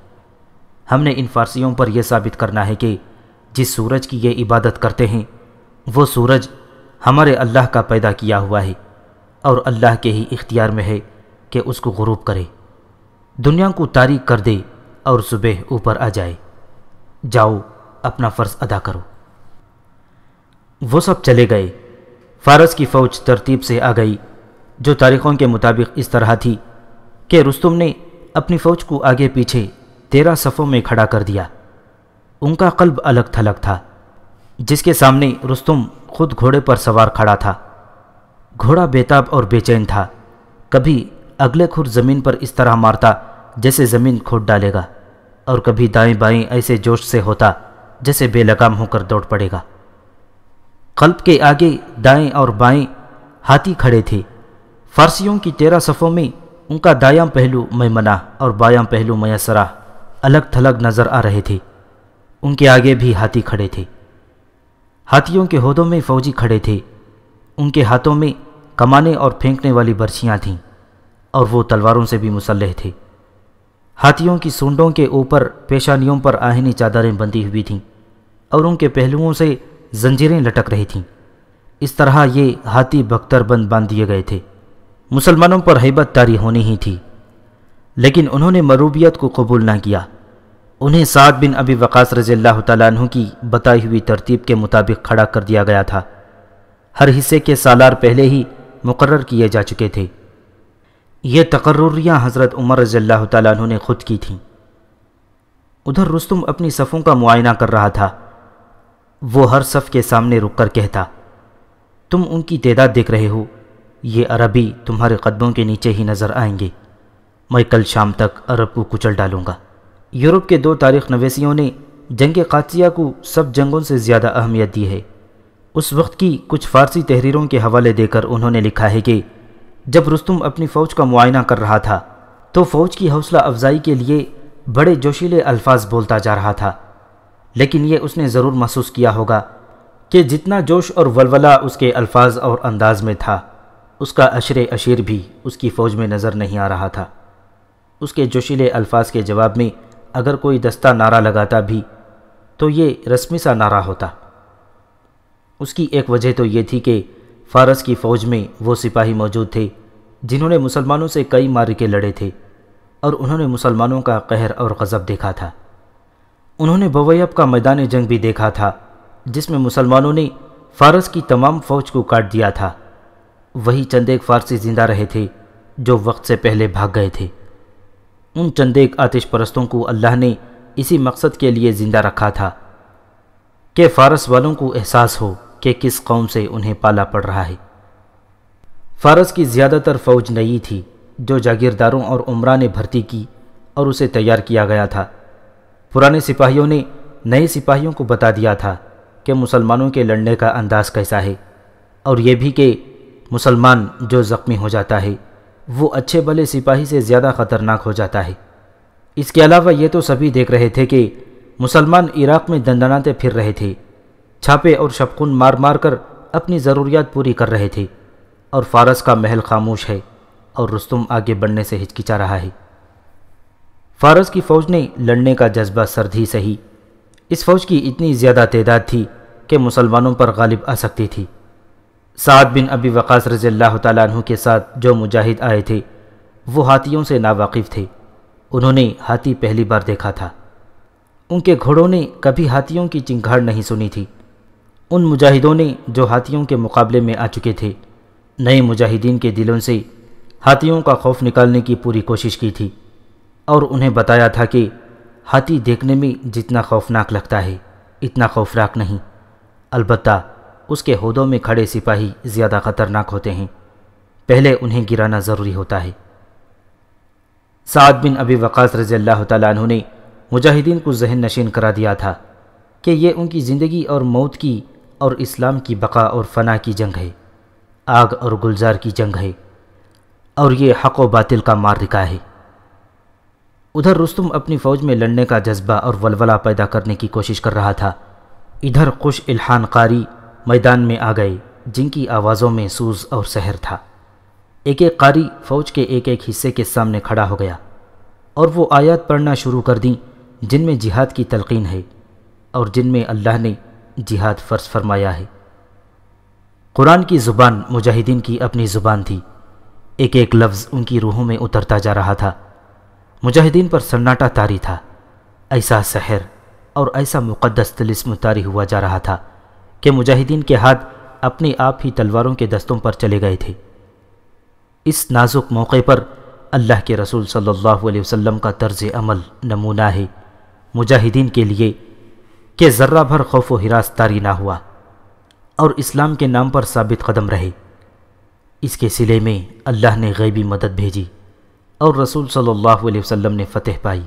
हमने इन फारसियों पर यह साबित करना है कि जिस सूरज की ये इबादत करते हैं वो सूरज हमारे अल्लाह का पैदा किया हुआ है और अल्लाह के ही इख्तियार में है कि उसको गुरूब करे दुनिया को तारी कर दे और सुबह ऊपर आ जाए जाओ अपना फ़र्ज अदा करो वो सब चले गए फारस की फ़ौज तरतीब से आ गई जो तारीखों के मुताबिक इस तरह थी कि रुस्तम ने अपनी फ़ौज को आगे पीछे तेरह सफ़ों में खड़ा कर दिया उनका कल्ब अलग थलग था जिसके सामने रुस्तम खुद घोड़े पर सवार खड़ा था घोड़ा बेताब और बेचैन था कभी अगले खुर ज़मीन पर इस तरह मारता जैसे ज़मीन खोद डालेगा और कभी दाएं बाएं ऐसे जोश से होता जैसे बेलगाम होकर दौड़ पड़ेगा कल्प के आगे दाएं और बाएं हाथी खड़े थे फारसियों की तेरह सफ़ों में उनका दायां पहलू मैमना और बायां पहलू मयसरा अलग थलग नज़र आ रहे थे उनके आगे भी हाथी खड़े थे हाथियों के होदों में फौजी खड़े थे उनके हाथों में कमाने और फेंकने वाली बर्छियां थीं और वो तलवारों से भी मुसलह थे हाथियों की सूंडों के ऊपर पेशानियों पर आहनी चादरें बंधी हुई थीं और उनके पहलुओं से जंजीरें लटक रही थीं इस तरह ये हाथी बख्तरबंद बांध दिए गए थे मुसलमानों पर हैबत तारी होनी ही थी लेकिन उन्होंने मरूबियत को कबूल ना किया उन्हें साद बिन अबी वक़ास रज़ी अल्लाह अनहु की बताई हुई तरतीब के मुताबिक खड़ा कर दिया गया था हर हिस्से के सालार पहले ही मुकर किए जा चुके थे ये तकर्रियाँ हज़रत उमर रज़ील्ला तु ने ख़ुद की थी उधर रुस्तम अपनी सफ़ों का मुआयना कर रहा था वो हर सफ़ के सामने रुक कर कहता तुम उनकी तैदाद देख रहे हो ये अरबी तुम्हारे कदमों के नीचे ही नज़र आएंगे मैं कल शाम तक अरब को कुचल डालूंगा यूरोप के दो तारीख नवेसियों ने जंग कातिया को सब जंगों से ज़्यादा अहमियत दी है उस वक्त की कुछ फ़ारसी तहरीरों के हवाले देकर उन्होंने लिखा है कि जब रुस्तुम अपनी फ़ौज का मुआयना कर रहा था तो फ़ौज की हौसला अफजाई के लिए बड़े जोशीले अल्फाज बोलता जा रहा था लेकिन ये उसने ज़रूर महसूस किया होगा कि जितना जोश और वलवला उसके अल्फाज और अंदाज में था उसका अशर अशीर भी उसकी फ़ौज में नज़र नहीं आ रहा था उसके जोशीले अल्फाज के जवाब में अगर कोई दस्ता नारा लगाता भी तो ये रस्मी सा नारा होता उसकी एक वजह तो ये थी कि फारस की फौज में वो सिपाही मौजूद थे जिन्होंने मुसलमानों से कई के लड़े थे और उन्होंने मुसलमानों का कहर और गज़ब देखा था उन्होंने बवैब का मैदान जंग भी देखा था जिसमें मुसलमानों ने फारस की तमाम फौज को काट दिया था वही चंदेक फारसी जिंदा रहे थे जो वक्त से पहले भाग गए थे उन चंदेक आतिश परस्तों को अल्लाह ने इसी मकसद के लिए ज़िंदा रखा था कि फ़ारस वालों को एहसास हो कि किस कौम से उन्हें पाला पड़ रहा है फारस की ज़्यादातर फ़ौज नई थी जो जागीरदारों और उम्र ने भर्ती की और उसे तैयार किया गया था पुराने सिपाहियों ने नए सिपाहियों को बता दिया था कि मुसलमानों के लड़ने का अंदाज़ कैसा है और यह भी कि मुसलमान जो ज़ख्मी हो जाता है वो अच्छे भले सिपाही से ज़्यादा ख़तरनाक हो जाता है इसके अलावा ये तो सभी देख रहे थे कि मुसलमान इराक़ में दंदनाते फिर रहे थे छापे और शपकुन मार मार कर अपनी ज़रूरियात पूरी कर रहे थे और फारस का महल खामोश है और रुस्तुम आगे बढ़ने से हिचकिचा रहा है फारस की फ़ौज ने लड़ने का जज्बा सर्दी सही इस फ़ौज की इतनी ज़्यादा तदाद थी कि मुसलमानों पर गालिब आ सकती थी साद बिन अबी वक़ास रज़ी अल्लाह तु के साथ जो मुजाहिद आए थे वो हाथियों से नावाकिफ़ थे उन्होंने हाथी पहली बार देखा था उनके घोड़ों ने कभी हाथियों की चिंगाड़ नहीं सुनी थी उन मुजाहिदों ने जो हाथियों के मुकाबले में आ चुके थे नए मुजाहिदीन के दिलों से हाथियों का खौफ निकालने की पूरी कोशिश की थी और उन्हें बताया था कि हाथी देखने में जितना खौफनाक लगता है इतना खौफनाक नहीं अलबत् उसके होदों में खड़े सिपाही ज़्यादा खतरनाक होते हैं पहले उन्हें गिराना ज़रूरी होता है सात बिन अबी वक़ास रज़ी अल्लाह तु ने मुजाहिदीन को जहन नशीन करा दिया था कि ये उनकी ज़िंदगी और मौत की और इस्लाम की बका और फना की जंग है आग और गुलजार की जंग है और ये हक व बातिल का मार्दिका है उधर रुस्तुम अपनी फ़ौज में लड़ने का जज्बा और वलवला पैदा करने की कोशिश कर रहा था इधर खुश इल्हान कारी मैदान में आ गए जिनकी आवाज़ों में सूज और सहर था एक एक कारी फ़ौज के एक एक हिस्से के सामने खड़ा हो गया और वो आयत पढ़ना शुरू कर दी जिनमें जिहाद की तलकिन है और जिनमें अल्लाह ने जिहाद फ़र्ज फरमाया है कुरान की ज़ुबान मुजाहिदीन की अपनी ज़ुबान थी एक एक लफ्ज़ उनकी रूहों में उतरता जा रहा था मुजाहिदीन पर सन्नाटा तारी था ऐसा शहर और ऐसा मुक़दस तिलिस्म तारी हुआ जा रहा था कि मुजाहिदीन के हाथ अपने आप ही तलवारों के दस्तों पर चले गए थे इस नाजुक मौके पर अल्लाह के रसूल सल्लल्लाहु अलैहि वसल्लम का तर्ज अमल नमूना है मुजाहिदीन के लिए कि ज़र्रा भर खौफ व तारी ना हुआ और इस्लाम के नाम पर साबित कदम रहे इसके सिले में अल्लाह ने गैबी मदद भेजी और रसूल सल्लल्लाहु अलैहि वसल्लम ने फतेह पाई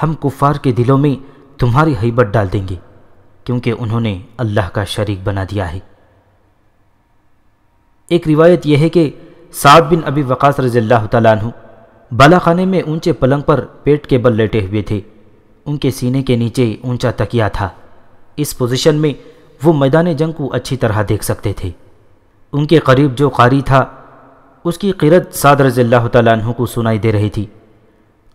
हम कुफार के दिलों में तुम्हारी हैबत डाल देंगे क्योंकि उन्होंने अल्लाह का शरीक बना दिया है एक रिवायत यह है कि साद बिन अबी वक़ास रज़ी अल्लाह तआला अनु बलाखाने में ऊंचे पलंग पर पेट के बल लेटे हुए थे उनके सीने के नीचे ऊंचा तकिया था इस पोजीशन में वो मैदान जंग को अच्छी तरह देख सकते थे उनके करीब जो कारी था उसकी किरत साद रज़ील्ला तु को सुनाई दे रही थी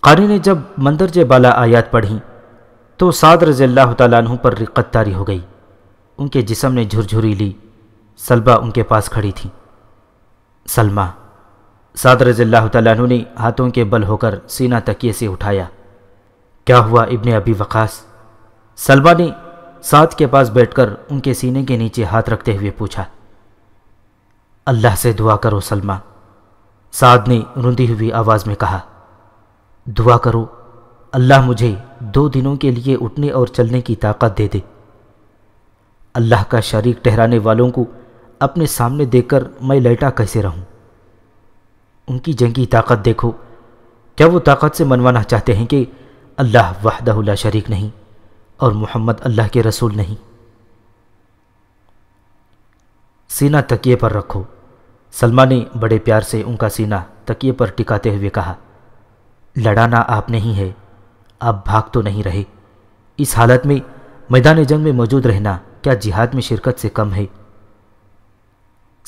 कारी ने जब मंदरज बाला आयात पढ़ी तो साद रज़ील्ला तु पर रिक्कत तारी हो गई उनके जिसम ने झुरझुरी ली सलबा उनके पास खड़ी थी सलमा साद रज़ील्ला तु ने हाथों के बल होकर सीना तकिए से उठाया क्या हुआ इब्ने अभी वकास सलमा ने साथ के पास बैठकर उनके सीने के नीचे हाथ रखते हुए पूछा अल्लाह से दुआ करो सलमा साद ने रुंधी हुई आवाज़ में कहा दुआ करो अल्लाह मुझे दो दिनों के लिए उठने और चलने की ताकत दे दे अल्लाह का शरीक ठहराने वालों को अपने सामने देखकर मैं लेटा कैसे रहूं? उनकी जंगी ताकत देखो क्या वो ताकत से मनवाना चाहते हैं कि अल्लाह वहदा शरीक नहीं और मोहम्मद अल्लाह के रसूल नहीं सीना तकिए पर रखो सलमा ने बड़े प्यार से उनका सीना तकिए पर टिकाते हुए कहा लड़ाना आपने ही है आप भाग तो नहीं रहे इस हालत में मैदान जंग में मौजूद रहना क्या जिहाद में शिरकत से कम है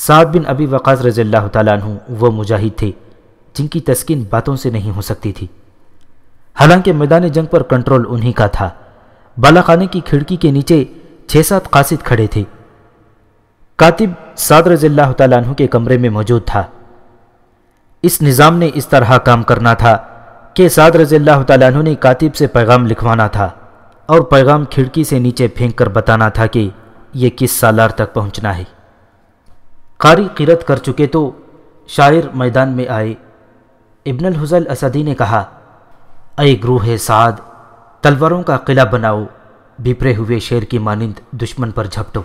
साद बिन अबी वक़ास रज़ी अल्लाह तु वो मुजाहिद थे जिनकी तस्किन बातों से नहीं हो सकती थी हालांकि मैदान जंग पर कंट्रोल उन्हीं का था बालाखाने की खिड़की के नीचे छह सात कासिद खड़े थे कातिब सादर जिल्ला तु के कमरे में मौजूद था इस निज़ाम ने इस तरह काम करना था कि सादर जिल्ला तु ने कातिब से पैगाम लिखवाना था और पैगाम खिड़की से नीचे फेंक कर बताना था कि यह किस सालार तक पहुंचना है कारी किरत कर चुके तो शायर मैदान में आए इब्नल हुजल असदी ने कहा अय ग्रूह साद तलवारों का किला बनाओ बिपरे हुए शेर की मानिंद दुश्मन पर झपटो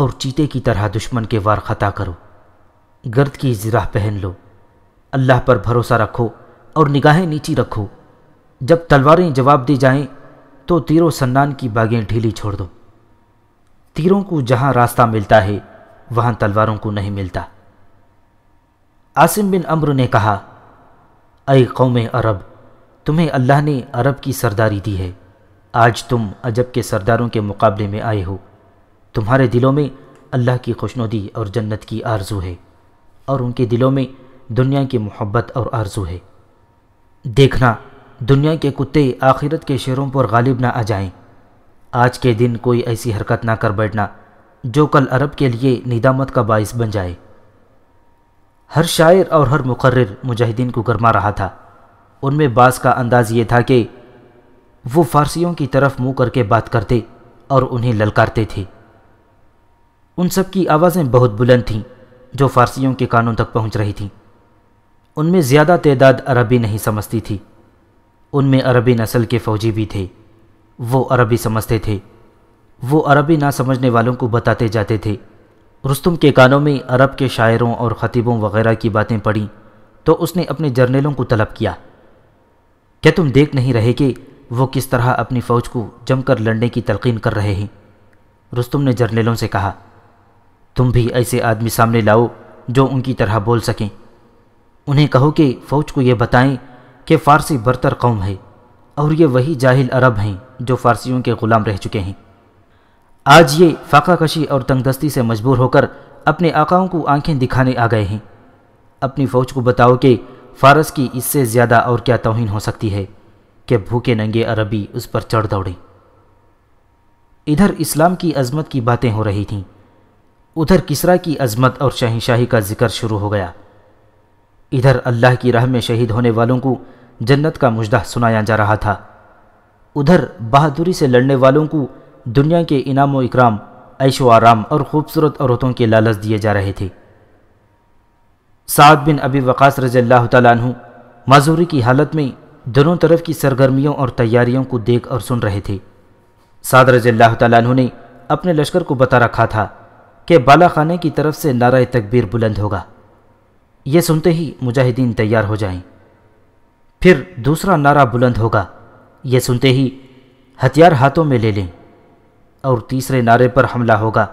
और चीते की तरह दुश्मन के वार खता करो गर्द की जिराह पहन लो अल्लाह पर भरोसा रखो और निगाहें नीची रखो जब तलवारें जवाब दी जाएं तो तीरों सन्नान की बागें ढीली छोड़ दो तीरों को जहां रास्ता मिलता है वहां तलवारों को नहीं मिलता आसिम बिन अम्र ने कहा अय कौम अरब तुम्हें अल्लाह ने अरब की सरदारी दी है आज तुम अजब के सरदारों के मुकाबले में आए हो तुम्हारे दिलों में अल्लाह की खुशनुदी और जन्नत की आरजू है और उनके दिलों में दुनिया की मोहब्बत और आरजू है देखना दुनिया के कुत्ते आखिरत के शेरों पर गालिब ना आ जाएं। आज के दिन कोई ऐसी हरकत ना कर बैठना जो कल अरब के लिए निदामत का बायस बन जाए हर शायर और हर मुकर्र मुजाहिदीन को गरमा रहा था उनमें बास का अंदाज ये था कि वो फारसियों की तरफ मुंह करके बात करते और उन्हें ललकारते थे उन सब की आवाज़ें बहुत बुलंद थीं जो फारसियों के कानों तक पहुंच रही थीं उनमें ज़्यादा तदाद अरबी नहीं समझती थी उनमें अरबी नस्ल के फ़ौजी भी थे वो अरबी समझते थे वो अरबी ना समझने वालों को बताते जाते थे रुस्तम के कानों में अरब के शायरों और ख़तीबों वगैरह की बातें पड़ी तो उसने अपने जर्नेलों को तलब किया क्या तुम देख नहीं रहे कि वो किस तरह अपनी फ़ौज को जमकर लड़ने की तलकीन कर रहे हैं रुस्तम ने जर्नेलों से कहा तुम भी ऐसे आदमी सामने लाओ जो उनकी तरह बोल सकें उन्हें कहो कि फ़ौज को यह बताएं कि फ़ारसी बरतर कौम है और ये वही जाहिल अरब हैं जो फ़ारसियों के ग़ुलाम रह चुके हैं आज ये फाकाकशी और तंगदस्ती से मजबूर होकर अपने आकाओं को आंखें दिखाने आ गए हैं अपनी फौज को बताओ कि फारस की इससे ज़्यादा और क्या तोहिन हो सकती है कि भूखे नंगे अरबी उस पर चढ़ दौड़े इधर इस्लाम की अजमत की बातें हो रही थीं उधर किसरा की अजमत और शहनशाही का जिक्र शुरू हो गया इधर अल्लाह की राह में शहीद होने वालों को जन्नत का मुजदा सुनाया जा रहा था उधर बहादुरी से लड़ने वालों को दुनिया के इनाम व इकराम ऐशो आराम और ख़ूबसूरत औरतों के लालच दिए जा रहे थे साद बिन अबी वक़ास रज़ल्ला तु माजूरी की हालत में दोनों तरफ की सरगर्मियों और तैयारियों को देख और सुन रहे थे साद रज़ल्ला तु ने अपने लश्कर को बता रखा था कि बाला खाने की तरफ से नारा तकबीर बुलंद होगा यह सुनते ही मुजाहिदीन तैयार हो जाएं। फिर दूसरा नारा बुलंद होगा यह सुनते ही हथियार हाथों में ले लें और तीसरे नारे पर हमला होगा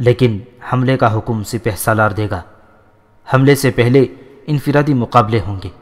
लेकिन हमले का हुक्म सिपह सालार देगा हमले से पहले इनफिरादी मुकाबले होंगे